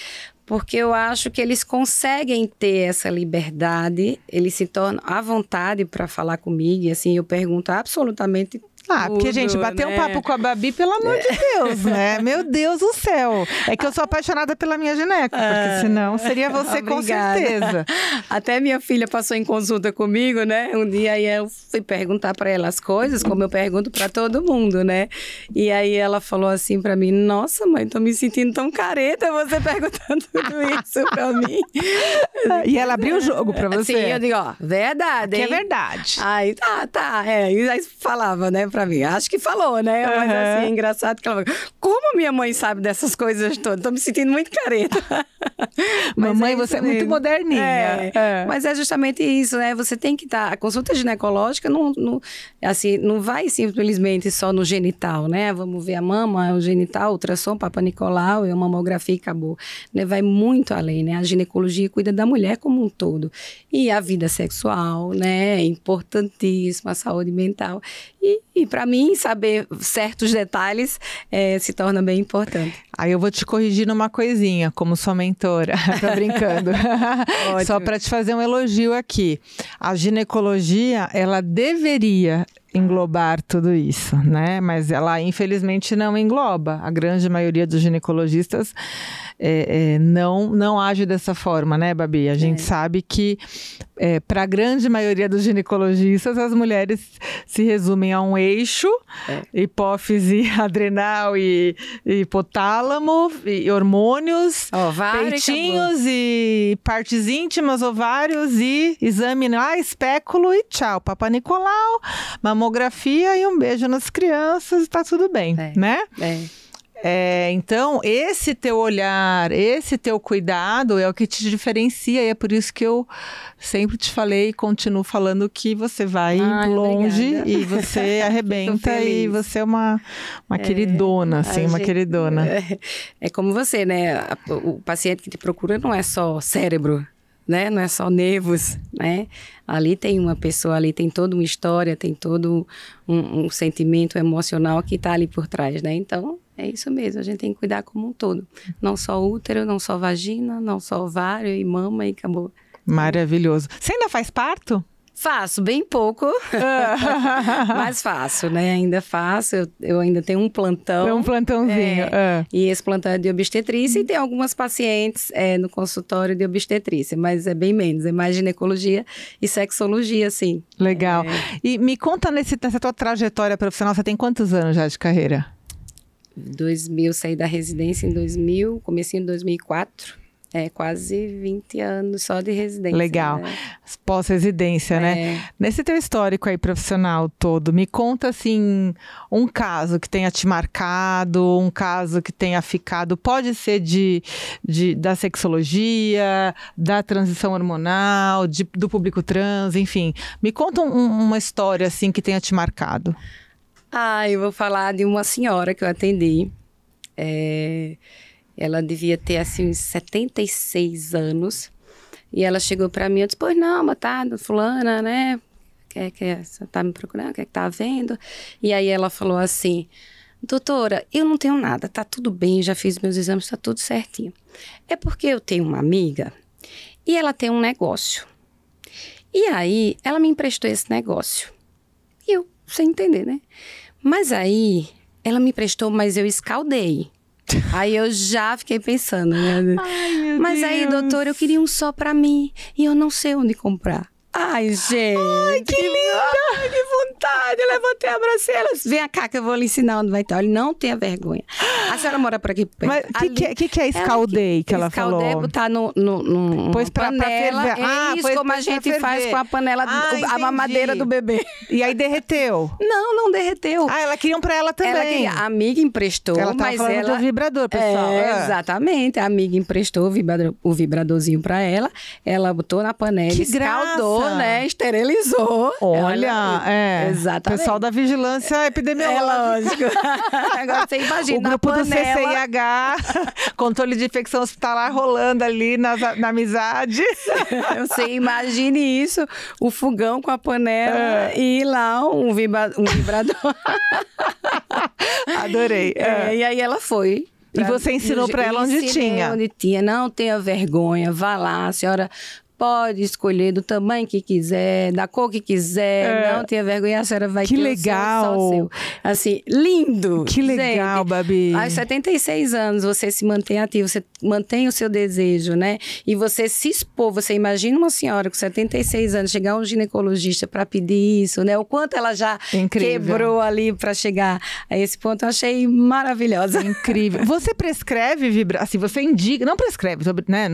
Porque eu acho que eles conseguem ter essa liberdade, eles se tornam à vontade para falar comigo, e assim, eu pergunto absolutamente ah, porque, gente, bater né? um papo com a Babi, pelo amor de Deus, né? Meu Deus do céu. É que eu sou apaixonada pela minha gineca, porque ah, senão seria você Obrigada. com certeza. Até minha filha passou em consulta comigo, né? Um dia aí eu fui perguntar para ela as coisas, como eu pergunto para todo mundo, né? E aí ela falou assim para mim: "Nossa, mãe, tô me sentindo tão careta você perguntando tudo isso para mim". e ela abriu o jogo para você. Sim, eu digo, ó, verdade, hein? Que é verdade. Aí tá, tá, é, e aí falava, né? para mim. Acho que falou, né? Uhum. Mas assim, é engraçado que ela Como minha mãe sabe dessas coisas todas? Tô me sentindo muito careta. Mamãe, é você é mesmo. é muito moderninha. É, é. Mas é justamente isso, né? Você tem que estar. Tá... A consulta ginecológica não, não, assim, não vai simplesmente só no genital, né? Vamos ver a mama, o genital, ultrassom, papa Nicolau e é a mamografia e acabou. Né? Vai muito além, né? A ginecologia cuida da mulher como um todo. E a vida sexual, né? É importantíssima, a saúde mental. E, e para mim saber certos detalhes é, se torna bem importante. Aí eu vou te corrigir numa coisinha, como sua mentora. Tô brincando. Só para te fazer um elogio aqui. A ginecologia, ela deveria englobar tudo isso, né? Mas ela infelizmente não engloba. A grande maioria dos ginecologistas é, é, não não age dessa forma, né, Babi? A gente é. sabe que é, para a grande maioria dos ginecologistas as mulheres se resumem a um eixo, é. hipófise, adrenal e, e hipotálamo, e hormônios, peitinhos e, e partes íntimas, ovários e exame, né? ah, espéculo e tchau, Papa Nicolau, mamô e um beijo nas crianças e tá tudo bem, é, né? É. É, então, esse teu olhar, esse teu cuidado é o que te diferencia, e é por isso que eu sempre te falei e continuo falando que você vai Ai, longe obrigada. e você arrebenta e você é uma, uma é, queridona, assim, gente, uma queridona. É, é, como você, né? O paciente que te procura não é só cérebro, né? Não é só nervos, né? Ali tem uma pessoa, ali tem toda uma história, tem todo um, um sentimento emocional que está ali por trás, né? Então, é isso mesmo, a gente tem que cuidar como um todo. Não só útero, não só vagina, não só ovário e mama e acabou. Maravilhoso. Você ainda faz parto? Faço, bem pouco. mas faço, né? Ainda faço. Eu, eu ainda tenho um plantão. É um plantãozinho. É, é. E esse plantão é de obstetrícia e tem algumas pacientes é, no consultório de obstetrícia, mas é bem menos. É mais ginecologia e sexologia, sim. Legal. É. E me conta nesse, nessa tua trajetória profissional, você tem quantos anos já de carreira? 2000, saí da residência em 2000, comecei em 2004. É, quase 20 anos só de residência. Legal. Né? Pós-residência, né? é. né? Nesse teu histórico aí profissional todo, me conta assim, um caso que tenha te marcado, um caso que tenha ficado, pode ser de, de da sexologia, da transição hormonal, de, do público trans, enfim. Me conta um, uma história assim que tenha te marcado. Ah, eu vou falar de uma senhora que eu atendi. É, ela devia ter assim uns 76 anos. E ela chegou para mim e disse: Pois não, boa tarde, tá Fulana, né? Quer que você tá me procurando? Quer que tá vendo? E aí ela falou assim: Doutora, eu não tenho nada, tá tudo bem, já fiz meus exames, tá tudo certinho. É porque eu tenho uma amiga e ela tem um negócio. E aí ela me emprestou esse negócio. E eu, sem entender, né? Mas aí ela me emprestou, mas eu escaldei. Aí eu já fiquei pensando, né? Ai, Mas Deus. aí, doutor, eu queria um só para mim e eu não sei onde comprar. Ai, gente. Ai, que linda. Ai, que vontade. Eu levantei a bracela. Vem cá que eu vou lhe ensinar onde vai estar. Olha, não tenha vergonha. A senhora mora por aqui perto. Mas o que, que, é, que, que é escaldei que, que ela escaldei, é falou? Escaldei, botar no, no, no pois pra, panela. Pra é Ah, isso como a gente faz com a panela, ah, a mamadeira do bebê. E aí derreteu? Não, não derreteu. Ah, ela queria um pra ela também. Ela queria, a amiga emprestou, ela mas ela... do vibrador, pessoal. É, é. Exatamente. A amiga emprestou o, vibrador, o vibradorzinho pra ela. Ela botou na panela, que escaldou. Graça né? Esterilizou. Olha, é. Exatamente. Pessoal da vigilância epidemiológica. É, Agora você imagina. O grupo do CCIH, controle de infecção hospitalar rolando ali na, na amizade. Você imagine isso, o fogão com a panela é. e lá um, vibra, um vibrador. Adorei. É. É, e aí ela foi. Pra, e você ensinou para ela onde tinha. Onde tinha. Não tenha vergonha, vá lá, a senhora pode escolher do tamanho que quiser, da cor que quiser, é. não tenha vergonha, a senhora vai que ter legal. O seu, Assim, lindo! Que legal, Gente, Babi! Aos 76 anos, você se mantém ativo, você mantém o seu desejo, né? E você se expor, você imagina uma senhora com 76 anos chegar a um ginecologista para pedir isso, né? O quanto ela já Incrível. quebrou ali para chegar a esse ponto, eu achei maravilhosa. Incrível. Você prescreve vibra, assim, você indica, não prescreve, né?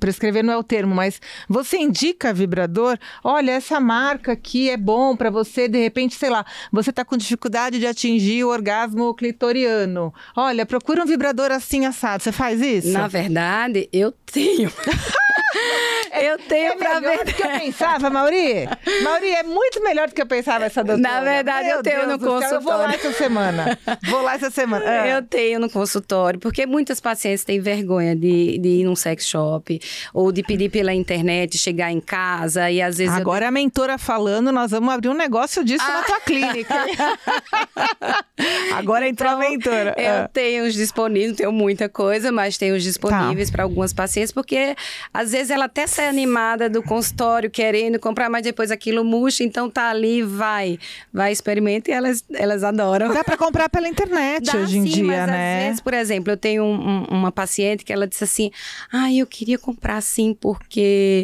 Prescrever não é o termo, mas você indica vibrador? Olha, essa marca aqui é bom para você, de repente, sei lá, você está com dificuldade de atingir o orgasmo clitoriano. Olha, procura um vibrador assim assado. Você faz isso? Na verdade, eu tenho. eu tenho é pra ver. do que eu pensava, Mauri. Mauri, é muito melhor do que eu pensava essa doutora. Na verdade, Meu eu tenho Deus no consultório. Céu, eu vou lá essa semana. Vou lá essa semana. Ah. Eu tenho no consultório, porque muitas pacientes têm vergonha de, de ir num sex shop ou de pedir pela internet né? De chegar em casa e às vezes. Agora eu... a mentora falando, nós vamos abrir um negócio disso ah. na tua clínica. Agora entrou então, a mentora. Eu ah. tenho os disponíveis, tenho muita coisa, mas tenho os tá. disponíveis tá. para algumas pacientes, porque às vezes ela até sai animada do consultório querendo comprar, mas depois aquilo murcha, então tá ali, vai, vai, experimenta e elas, elas adoram. Dá para comprar pela internet Dá, hoje em sim, dia, mas né? Às vezes, por exemplo, eu tenho um, um, uma paciente que ela disse assim: ah, eu queria comprar sim, porque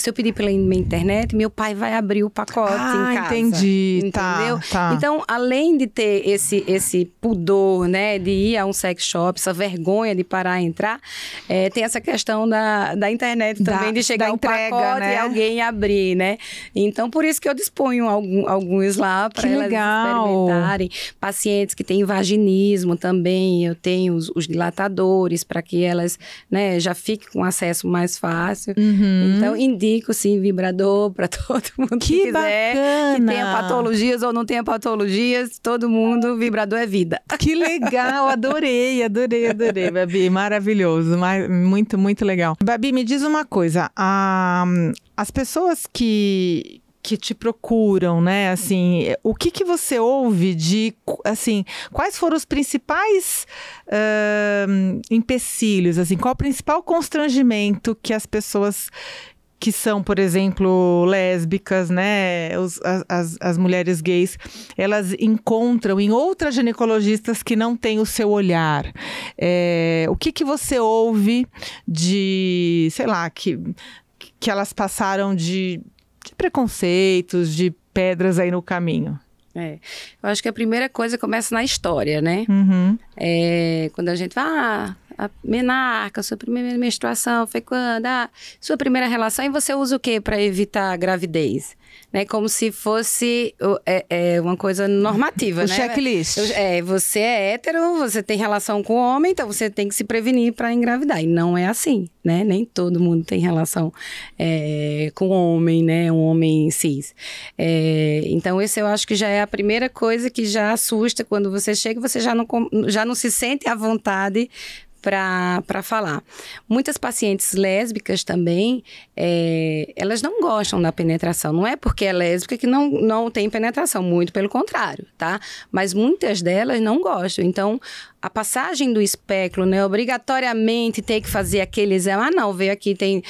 se eu pedir pela minha internet, meu pai vai abrir o pacote ah, em casa. entendi. Tá, entendeu? Tá, tá. Então, além de ter esse, esse pudor, né, de ir a um sex shop, essa vergonha de parar e entrar, é, tem essa questão da, da internet também, da, de chegar o pacote né? e alguém abrir, né? Então, por isso que eu disponho algum, alguns lá para elas legal. experimentarem. Pacientes que têm vaginismo também, eu tenho os, os dilatadores para que elas, né, já fiquem com acesso mais fácil. Uhum. Então, indico sim, vibrador para todo mundo que, que quiser. Bacana. Que tenha patologias ou não tenha patologias, todo mundo, vibrador é vida. Que legal, adorei, adorei, adorei, Babi. Maravilhoso, muito, muito legal. Babi, me diz uma coisa. A, as pessoas que, que te procuram, né? Assim, o que que você ouve de, assim, quais foram os principais uh, empecilhos, assim, qual o principal constrangimento que as pessoas que são, por exemplo, lésbicas, né? Os, as, as mulheres gays, elas encontram em outras ginecologistas que não têm o seu olhar. É, o que, que você ouve de, sei lá, que, que elas passaram de, de preconceitos, de pedras aí no caminho? É. Eu acho que a primeira coisa começa na história, né? Uhum. É, quando a gente vai. Ah, a menarca, sua primeira menstruação foi quando, ah, sua primeira relação, e você usa o que para evitar a gravidez? Né, como se fosse é, é uma coisa normativa, o né? checklist. É, você é hétero, você tem relação com o homem, então você tem que se prevenir para engravidar. E não é assim, né? Nem todo mundo tem relação é, com o homem, né? Um homem cis. É, então, esse eu acho que já é a primeira coisa que já assusta quando você chega, você já não, já não se sente à vontade para falar. Muitas pacientes lésbicas também, é, elas não gostam da penetração. Não é porque é lésbica que não, não tem penetração, muito pelo contrário, tá? Mas muitas delas não gostam. Então, a passagem do espectro, né? Obrigatoriamente tem que fazer aquele exame. Ah, não, veio aqui, tem,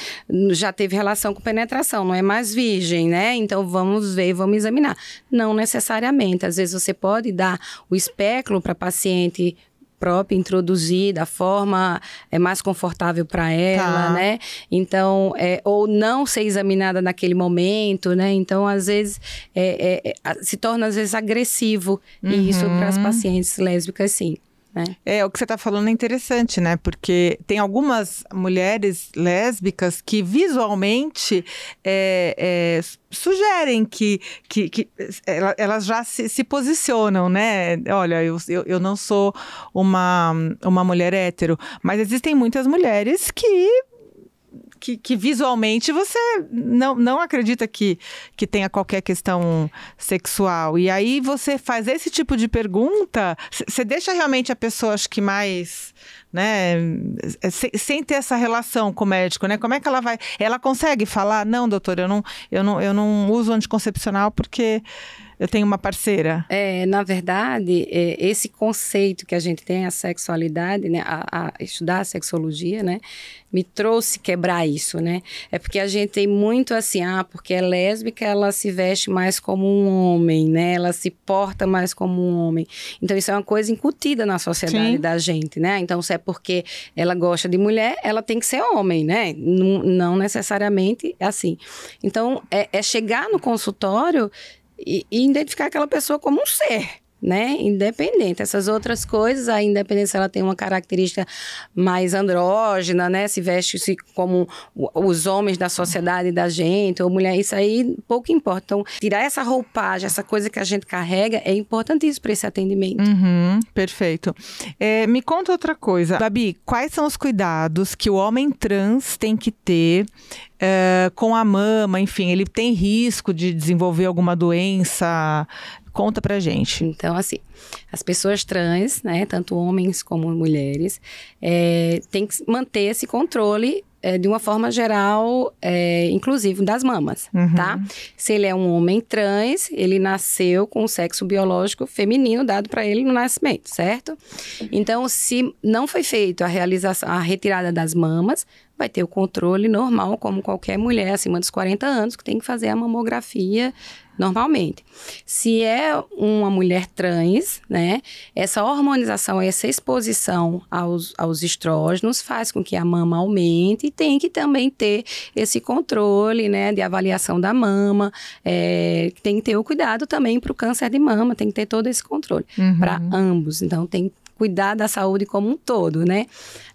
já teve relação com penetração, não é mais virgem, né? Então vamos ver, vamos examinar. Não necessariamente. Às vezes você pode dar o espectro para paciente própria introduzir da forma é mais confortável para ela, tá. né? Então, é, ou não ser examinada naquele momento, né? Então, às vezes é, é, é se torna às vezes agressivo uhum. e isso uhum. para as pacientes lésbicas, sim. Né? É, o que você está falando é interessante, né? Porque tem algumas mulheres lésbicas que visualmente é, é, sugerem que, que, que, é, elas já se, se, posicionam, né? Olha, eu, eu, eu não sou uma, uma mulher hétero, mas existem muitas mulheres que que, que visualmente você não, não acredita que, que tenha qualquer questão sexual. E aí você faz esse tipo de pergunta, você deixa realmente a pessoa, acho que mais. Né, é, sem, sem, ter essa relação com o médico, né? Como é que ela vai? Ela consegue falar, não, doutor, eu não, eu não, eu não uso anticoncepcional porque eu tenho uma parceira? É, na verdade, é, esse conceito que a gente tem, a sexualidade, né, a, a, estudar a sexologia, né, me trouxe quebrar isso, né? É porque a gente tem muito assim, ah, porque é lésbica, ela se veste mais como um homem, né? Ela se porta mais como um homem. Então isso é uma coisa incutida na sociedade Sim. da gente, né? Então se é porque ela gosta de mulher, ela tem que ser homem, né? Não, não necessariamente assim. Então é, é chegar no consultório e, e identificar aquela pessoa como um ser né? Independente. Essas outras coisas, a independência ela tem uma característica mais andrógena, né? Se veste -se como os homens da sociedade da gente, ou mulher, isso aí pouco importa. Então, tirar essa roupagem, essa coisa que a gente carrega, é importantíssimo para esse atendimento. Uhum, perfeito. É, me conta outra coisa. Babi, quais são os cuidados que o homem trans tem que ter Uh, com a mama, enfim, ele tem risco de desenvolver alguma doença Conta pra gente. Então, assim, as pessoas trans, né, tanto homens como mulheres, é, tem que manter esse controle é, de uma forma geral, é, inclusive das mamas, uhum. tá? Se ele é um homem trans, ele nasceu com o sexo biológico feminino dado para ele no nascimento, certo? Então, se não foi feita a realização, a retirada das mamas, vai ter o controle normal, como qualquer mulher acima dos 40 anos, que tem que fazer a mamografia normalmente. Se é uma mulher trans, né, essa hormonização, essa exposição aos, aos estrógenos faz com que a mama aumente e tem que também ter esse controle, né, de avaliação da mama, é, tem que ter o cuidado também para o câncer de mama, tem que ter todo esse controle uhum. para ambos. Então, tem cuidar da saúde como um todo, né?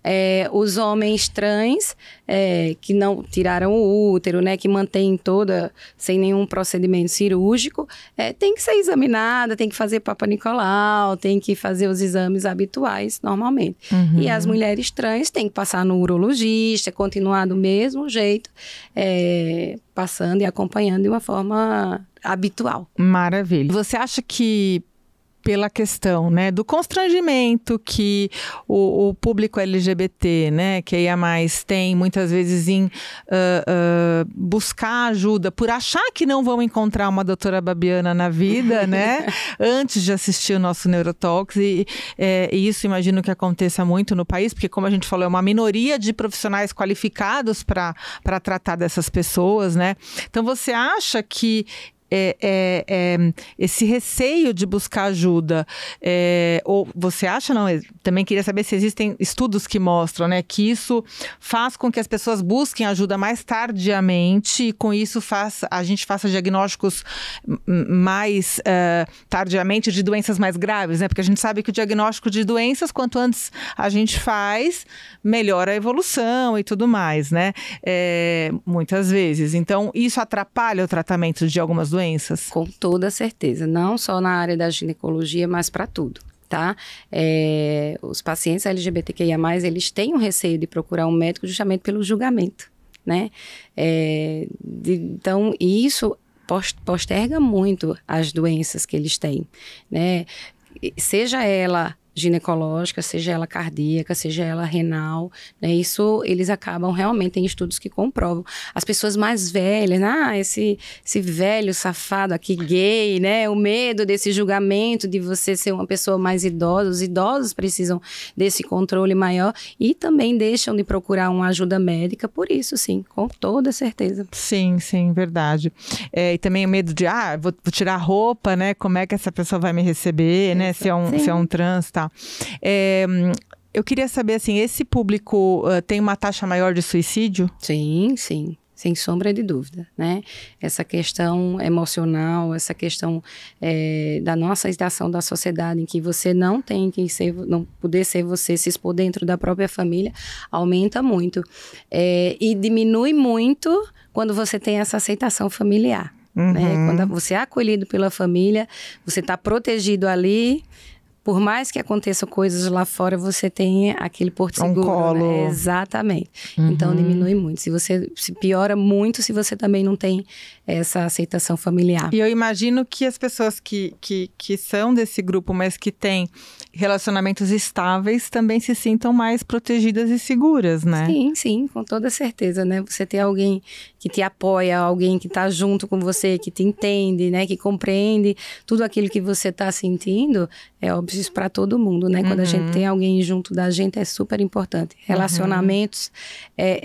É, os homens trans é, que não tiraram o útero, né, que mantém toda sem nenhum procedimento cirúrgico, é, tem que ser examinada, tem que fazer Papa Nicolau, tem que fazer os exames habituais normalmente. Uhum. E as mulheres trans têm que passar no urologista, continuar do mesmo jeito, é, passando e acompanhando de uma forma habitual. Maravilha. Você acha que pela questão né, do constrangimento que o, o público LGBT, né, que é a mais tem muitas vezes em uh, uh, buscar ajuda por achar que não vão encontrar uma doutora Babiana na vida, né? antes de assistir o nosso Neurotalks. E, é, e, isso imagino que aconteça muito no país, porque, como a gente falou, é uma minoria de profissionais qualificados para tratar dessas pessoas, né? Então você acha que é, é, é, esse receio de buscar ajuda? É, ou você acha, não? Também queria saber se existem estudos que mostram né, que isso faz com que as pessoas busquem ajuda mais tardiamente e com isso faz, a gente faça diagnósticos mais uh, tardiamente de doenças mais graves, né? Porque a gente sabe que o diagnóstico de doenças, quanto antes a gente faz, melhora a evolução e tudo mais, né? É, muitas vezes. Então, isso atrapalha o tratamento de algumas doenças doenças? Com toda certeza, não só na área da ginecologia, mas para tudo tá? É, os pacientes LGBTQIA+, eles têm um receio de procurar um médico justamente pelo julgamento, né? É, de, então, isso posterga muito as doenças que eles têm, né? Seja ela ginecológica, seja ela cardíaca, seja ela renal, né? Isso eles acabam realmente em estudos que comprovam. As pessoas mais velhas, né? ah, esse esse velho safado aqui gay, né? O medo desse julgamento de você ser uma pessoa mais idosa, os idosos precisam desse controle maior e também deixam de procurar uma ajuda médica por isso, sim, com toda certeza. Sim, sim, verdade. É, e também o medo de, ah, vou, vou tirar a roupa, né? Como é que essa pessoa vai me receber, né? Se é um, se é um trans, tá? É, eu queria saber, assim, esse público uh, tem uma taxa maior de suicídio? Sim, sim sem sombra de dúvida, né? Essa questão emocional, essa questão é, da nossa estação da sociedade em que você não tem que ser, não poder ser você, se expor dentro da própria família, aumenta muito é, e diminui muito quando você tem essa aceitação familiar. Né? Uhum. Né? Quando você é acolhido pela família, você está protegido ali por mais que aconteçam coisas lá fora, você tem aquele porto é um seguro. Né? Colo. Né? Exatamente. Uhum. Então diminui muito. Se você se piora muito se você também não tem essa aceitação familiar. E eu imagino que as pessoas que, que, que são desse grupo, mas que têm relacionamentos estáveis, também se sintam mais protegidas e seguras, né? Sim, sim, com toda certeza, né? Você ter alguém que te apoia, alguém que está junto com você, que te entende, né? Que compreende tudo aquilo que você está sentindo, é óbvio isso para todo mundo, né? Uhum. Quando a gente uhum. tem alguém junto da gente é super importante. Uhum. Relacionamentos uhum. é,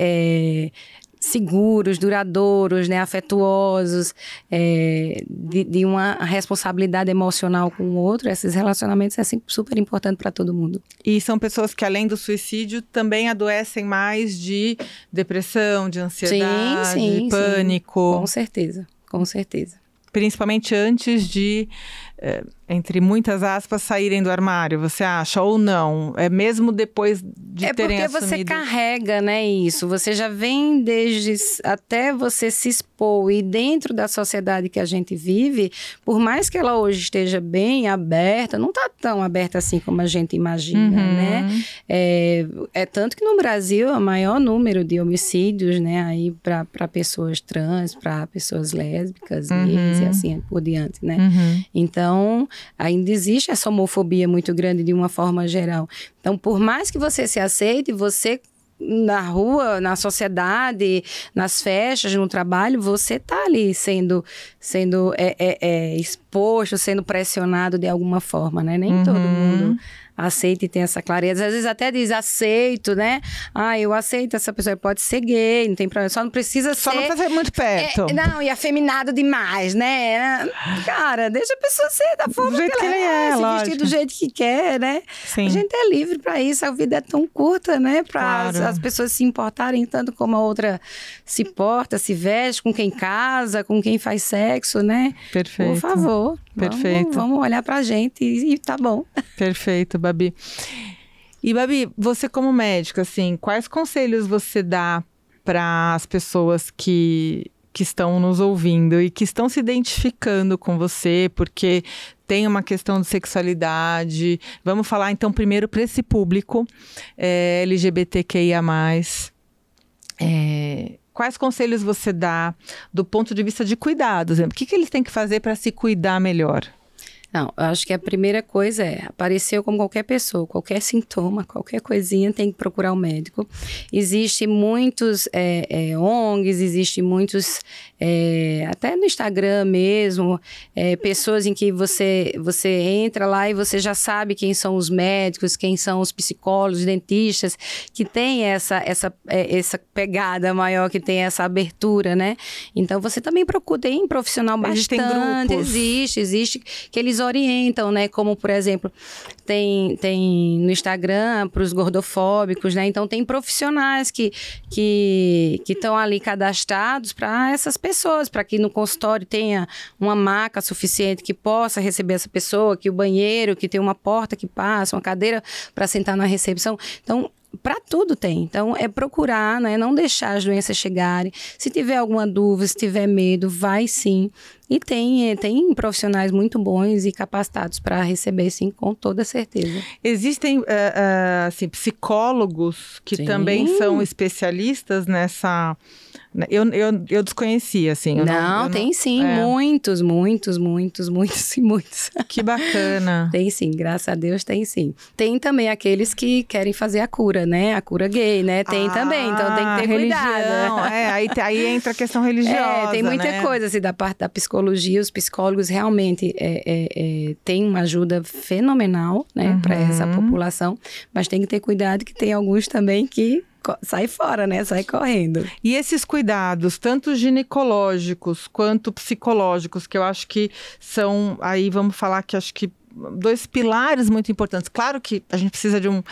é, seguros, duradouros, né? Afetuosos, é, de, de, uma responsabilidade emocional com o outro. Esses relacionamentos é assim, super importante para todo mundo. E são pessoas que além do suicídio também adoecem mais de depressão, de ansiedade, sim, sim, de pânico. Sim. Com certeza, com certeza principalmente antes de é, entre muitas aspas, saírem do armário, você acha, ou não? É mesmo depois de é terem assumido... É porque você carrega, né, isso. Você já vem desde... até você se expor. E dentro da sociedade que a gente vive, por mais que ela hoje esteja bem aberta, não está tão aberta assim como a gente imagina, uhum. né? É, é, tanto que no Brasil, o maior número de homicídios, né, aí para pessoas trans, para pessoas lésbicas, uhum. gays e uhum. assim por diante, né? Uhum. Então, então, ainda existe essa homofobia muito grande de uma forma geral. Então, por mais que você se aceite, você na rua, na sociedade, nas festas, no trabalho, você está ali sendo, sendo é, é, é, exposto, sendo pressionado de alguma forma, né? Nem uhum. todo mundo aceita e tem essa clareza. Às vezes até diz aceito, né? Ah, eu aceito essa pessoa. Pode ser gay, não tem problema. Só não precisa só ser. Só não precisa ser muito perto. É, não, e afeminado demais, né? Cara, deixa a pessoa ser da forma que, que ela é, é se vestir do jeito que quer, né? Sim. A gente é livre para isso. A vida é tão curta, né? Para claro. as, as, pessoas se importarem tanto como a outra se porta, se veste, com quem casa, com quem faz sexo, né? Perfeito. Por favor. Perfeito. Vamos, vamos olhar pra gente e, e tá bom. Perfeito. Babi. E, Babi, você como médica, assim, quais conselhos você dá para as pessoas que, que estão nos ouvindo e que estão se identificando com você, porque tem uma questão de sexualidade. Vamos falar, então, primeiro para esse público é, eh, LGBTQIA+. É, eh, quais conselhos você dá do ponto de vista de cuidados? O que, que eles têm que fazer para se cuidar melhor? Não, eu acho que a primeira coisa é, apareceu como qualquer pessoa, qualquer sintoma, qualquer coisinha, tem que procurar o um médico. Existem muitos é, eh, é, eh, ONGs, existem muitos é, até no Instagram mesmo, é, pessoas em que você, você entra lá e você já sabe quem são os médicos, quem são os psicólogos, dentistas, que tem essa, essa, é, essa pegada maior, que tem essa abertura, né? Então você também procura, tem profissional bastante, existe, existe, que eles orientam, né? Como, por exemplo, tem, tem no Instagram para os gordofóbicos, né? Então tem profissionais que estão que, que ali cadastrados para essas pessoas pessoas, para que no consultório tenha uma maca suficiente que possa receber essa pessoa, que o banheiro, que tenha uma porta que passa, uma cadeira para sentar na recepção. Então, para tudo tem. Então, é procurar, né? Não deixar as doenças chegarem. Se tiver alguma dúvida, se tiver medo, vai sim e tem, eh, tem profissionais muito bons e capacitados para receber, sim, com toda certeza. Existem uh, uh, assim, psicólogos que sim. também são especialistas nessa. Né, eu, eu, eu desconhecia, assim. Eu não, não eu tem sim, é. muitos, muitos, muitos, muitos e muitos. Que bacana. tem sim, graças a Deus tem sim. Tem também aqueles que querem fazer a cura, né? A cura gay, né? Tem ah, também, então tem que ter ah, religião, cuidado. Né? É, aí, aí entra a questão religiosa, É, tem muita né? coisa, assim, da parte da psicologia psicologia, os psicólogos realmente é, é, é têm uma ajuda fenomenal né, uhum. para essa população, mas tem que ter cuidado que tem alguns também que sai fora, né? Sai correndo. E esses cuidados, tanto ginecológicos quanto psicológicos, que eu acho que são aí vamos falar que acho que dois pilares muito importantes. Claro que a gente precisa de um.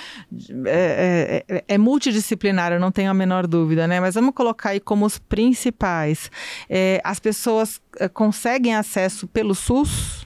É, é, é, é multidisciplinar, eu não tenho a menor dúvida, né? Mas vamos colocar aí como os principais. É, as pessoas é, conseguem acesso pelo SUS?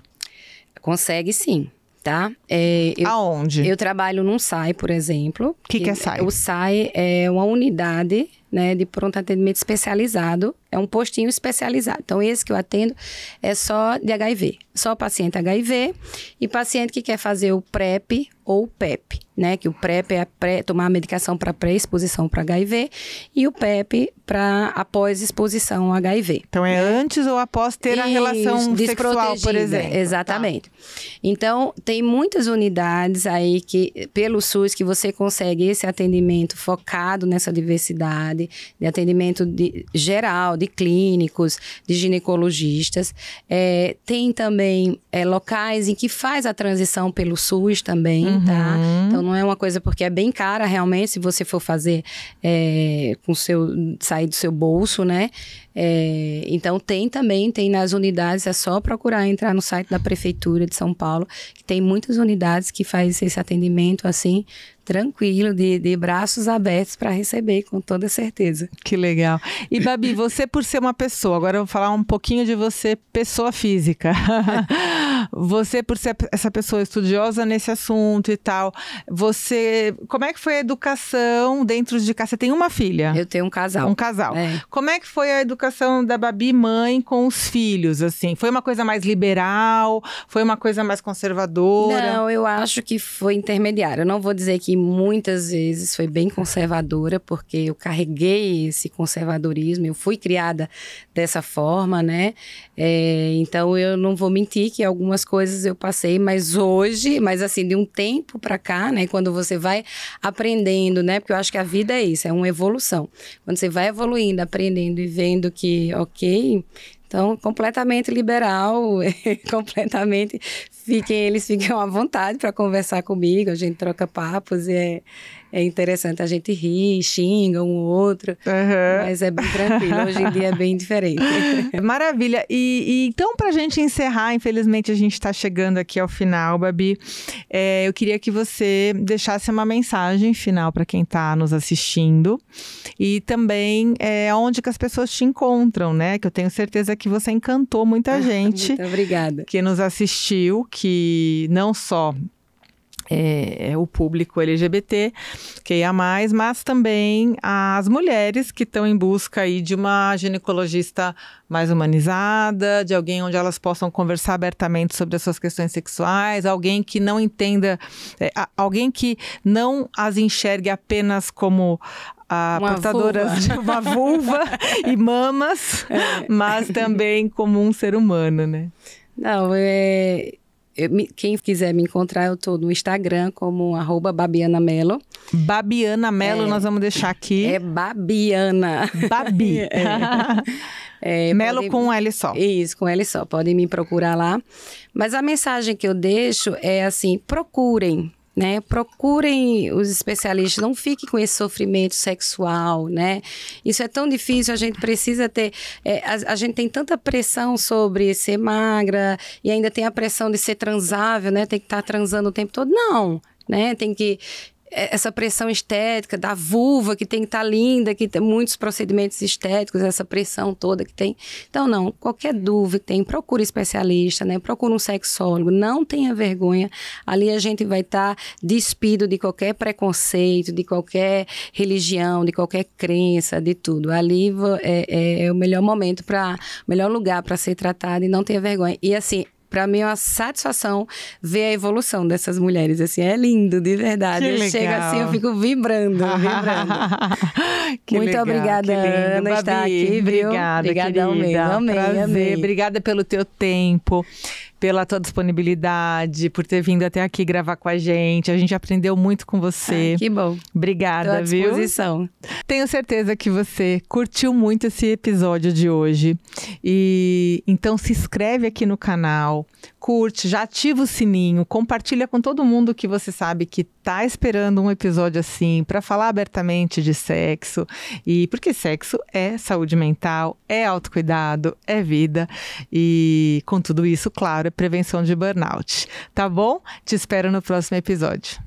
Consegue sim tá? É, eu, Aonde? Eu trabalho num SAI, por exemplo. O que, que, que é SAI? O SAI é uma unidade né, de pronto atendimento especializado é um postinho especializado. Então, esse que eu atendo é só de HIV. Só paciente HIV e paciente que quer fazer o PrEP ou o PEP, né? Que o PrEP é pré, tomar a medicação para pré-exposição para HIV e o PEP para após exposição ao HIV. Então, é né? antes ou após ter e a relação sexual, por exemplo. Exatamente. Tá. Então, tem muitas unidades aí que, pelo SUS, que você consegue esse atendimento focado nessa diversidade, de atendimento de, geral, de clínicos, de ginecologistas. É, tem também é, locais em que faz a transição pelo SUS também, tá? uhum. tá? Então não é uma coisa porque é bem cara realmente se você for fazer é, com seu sair do seu bolso, né? É, então tem também, tem nas unidades, é só procurar entrar no site da Prefeitura de São Paulo, que tem muitas unidades que faz esse atendimento assim, tranquilo, de, de braços abertos para receber, com toda certeza. Que legal. E Babi, você por ser uma pessoa, agora eu vou falar um pouquinho de você, pessoa física. Você, por ser essa pessoa estudiosa nesse assunto e tal, você. Como é que foi a educação dentro de casa? Você tem uma filha? Eu tenho um casal. Um casal. É. Como é que foi a educação da Babi mãe com os filhos, assim? Foi uma coisa mais liberal? Foi uma coisa mais conservadora? Não, eu acho que foi intermediária. Eu não vou dizer que muitas vezes foi bem conservadora, porque eu carreguei esse conservadorismo, eu fui criada dessa forma, né? É, então eu não vou mentir que algumas algumas coisas eu passei, mas hoje, mas assim, de um tempo para cá, né? Quando você vai aprendendo, né? Porque eu acho que a vida é isso, é uma evolução. Quando você vai evoluindo, aprendendo e vendo que, ok, então, completamente liberal, completamente. Fiquem, eles ficam à vontade para conversar comigo, a gente troca papos e é, é interessante. A gente ri, xinga um ou outro, uhum. mas é bem tranquilo. Hoje em dia é bem diferente. Maravilha. E, e então, para a gente encerrar, infelizmente a gente está chegando aqui ao final, Babi. É, eu queria que você deixasse uma mensagem final para quem está nos assistindo e também é, onde que as pessoas te encontram, né? Que eu tenho certeza que você encantou muita gente. Muito obrigada. Que nos assistiu, que não só é, é o público LGBT que é mais, mas também as mulheres que estão em busca aí de uma ginecologista mais humanizada, de alguém onde elas possam conversar abertamente sobre as suas questões sexuais, alguém que não entenda, é, alguém que não as enxergue apenas como ah, uma portadoras vulva. de uma vulva e mamas, é. mas também como um ser humano, né? Não, é, eu, quem quiser me encontrar, eu estou no Instagram como arroba Babiana Melo. Babiana Melo, é, nós vamos deixar aqui. É Babiana. Babi. é. é Melo podem, com L só. Isso, com L só. Podem me procurar lá. Mas a mensagem que eu deixo é assim: procurem, né? Procurem os especialistas, não fiquem com esse sofrimento sexual, né? Isso é tão difícil, a gente precisa ter. É, a, a, gente tem tanta pressão sobre ser magra e ainda tem a pressão de ser transável, né? Tem que estar tá transando o tempo todo. Não, né? Tem que é, essa pressão estética da vulva que tem que estar tá linda, que tem muitos procedimentos estéticos, essa pressão toda que tem. Então, não, qualquer dúvida que tem, procura especialista, né? Procura um sexólogo, não tenha vergonha. Ali a gente vai estar tá despido de qualquer preconceito, de qualquer religião, de qualquer crença, de tudo. Ali é, é, é, o melhor momento para, melhor lugar para ser tratado e não tenha vergonha. E assim, para mim é uma satisfação ver a evolução dessas mulheres. Assim, é lindo, de verdade. Que eu chego assim, eu fico vibrando, vibrando. Muito legal, obrigada, lindo, Ana, Babi, estar aqui, viu? Obrigada, Obrigadão querida. Mesmo. Amei, amei. Obrigada pelo teu tempo pela tua disponibilidade, por ter vindo até aqui gravar com a gente. A gente aprendeu muito com você. que bom. Obrigada, Tô à disposição. Tenho certeza que você curtiu muito esse episódio de hoje. E então se inscreve aqui no canal, curte, já ativa o sininho, compartilha com todo mundo que você sabe que tá esperando um episódio assim para falar abertamente de sexo. E porque sexo é saúde mental, é autocuidado, é vida e com tudo isso, claro, é prevenção de burnout, tá bom? Te espero no próximo episódio.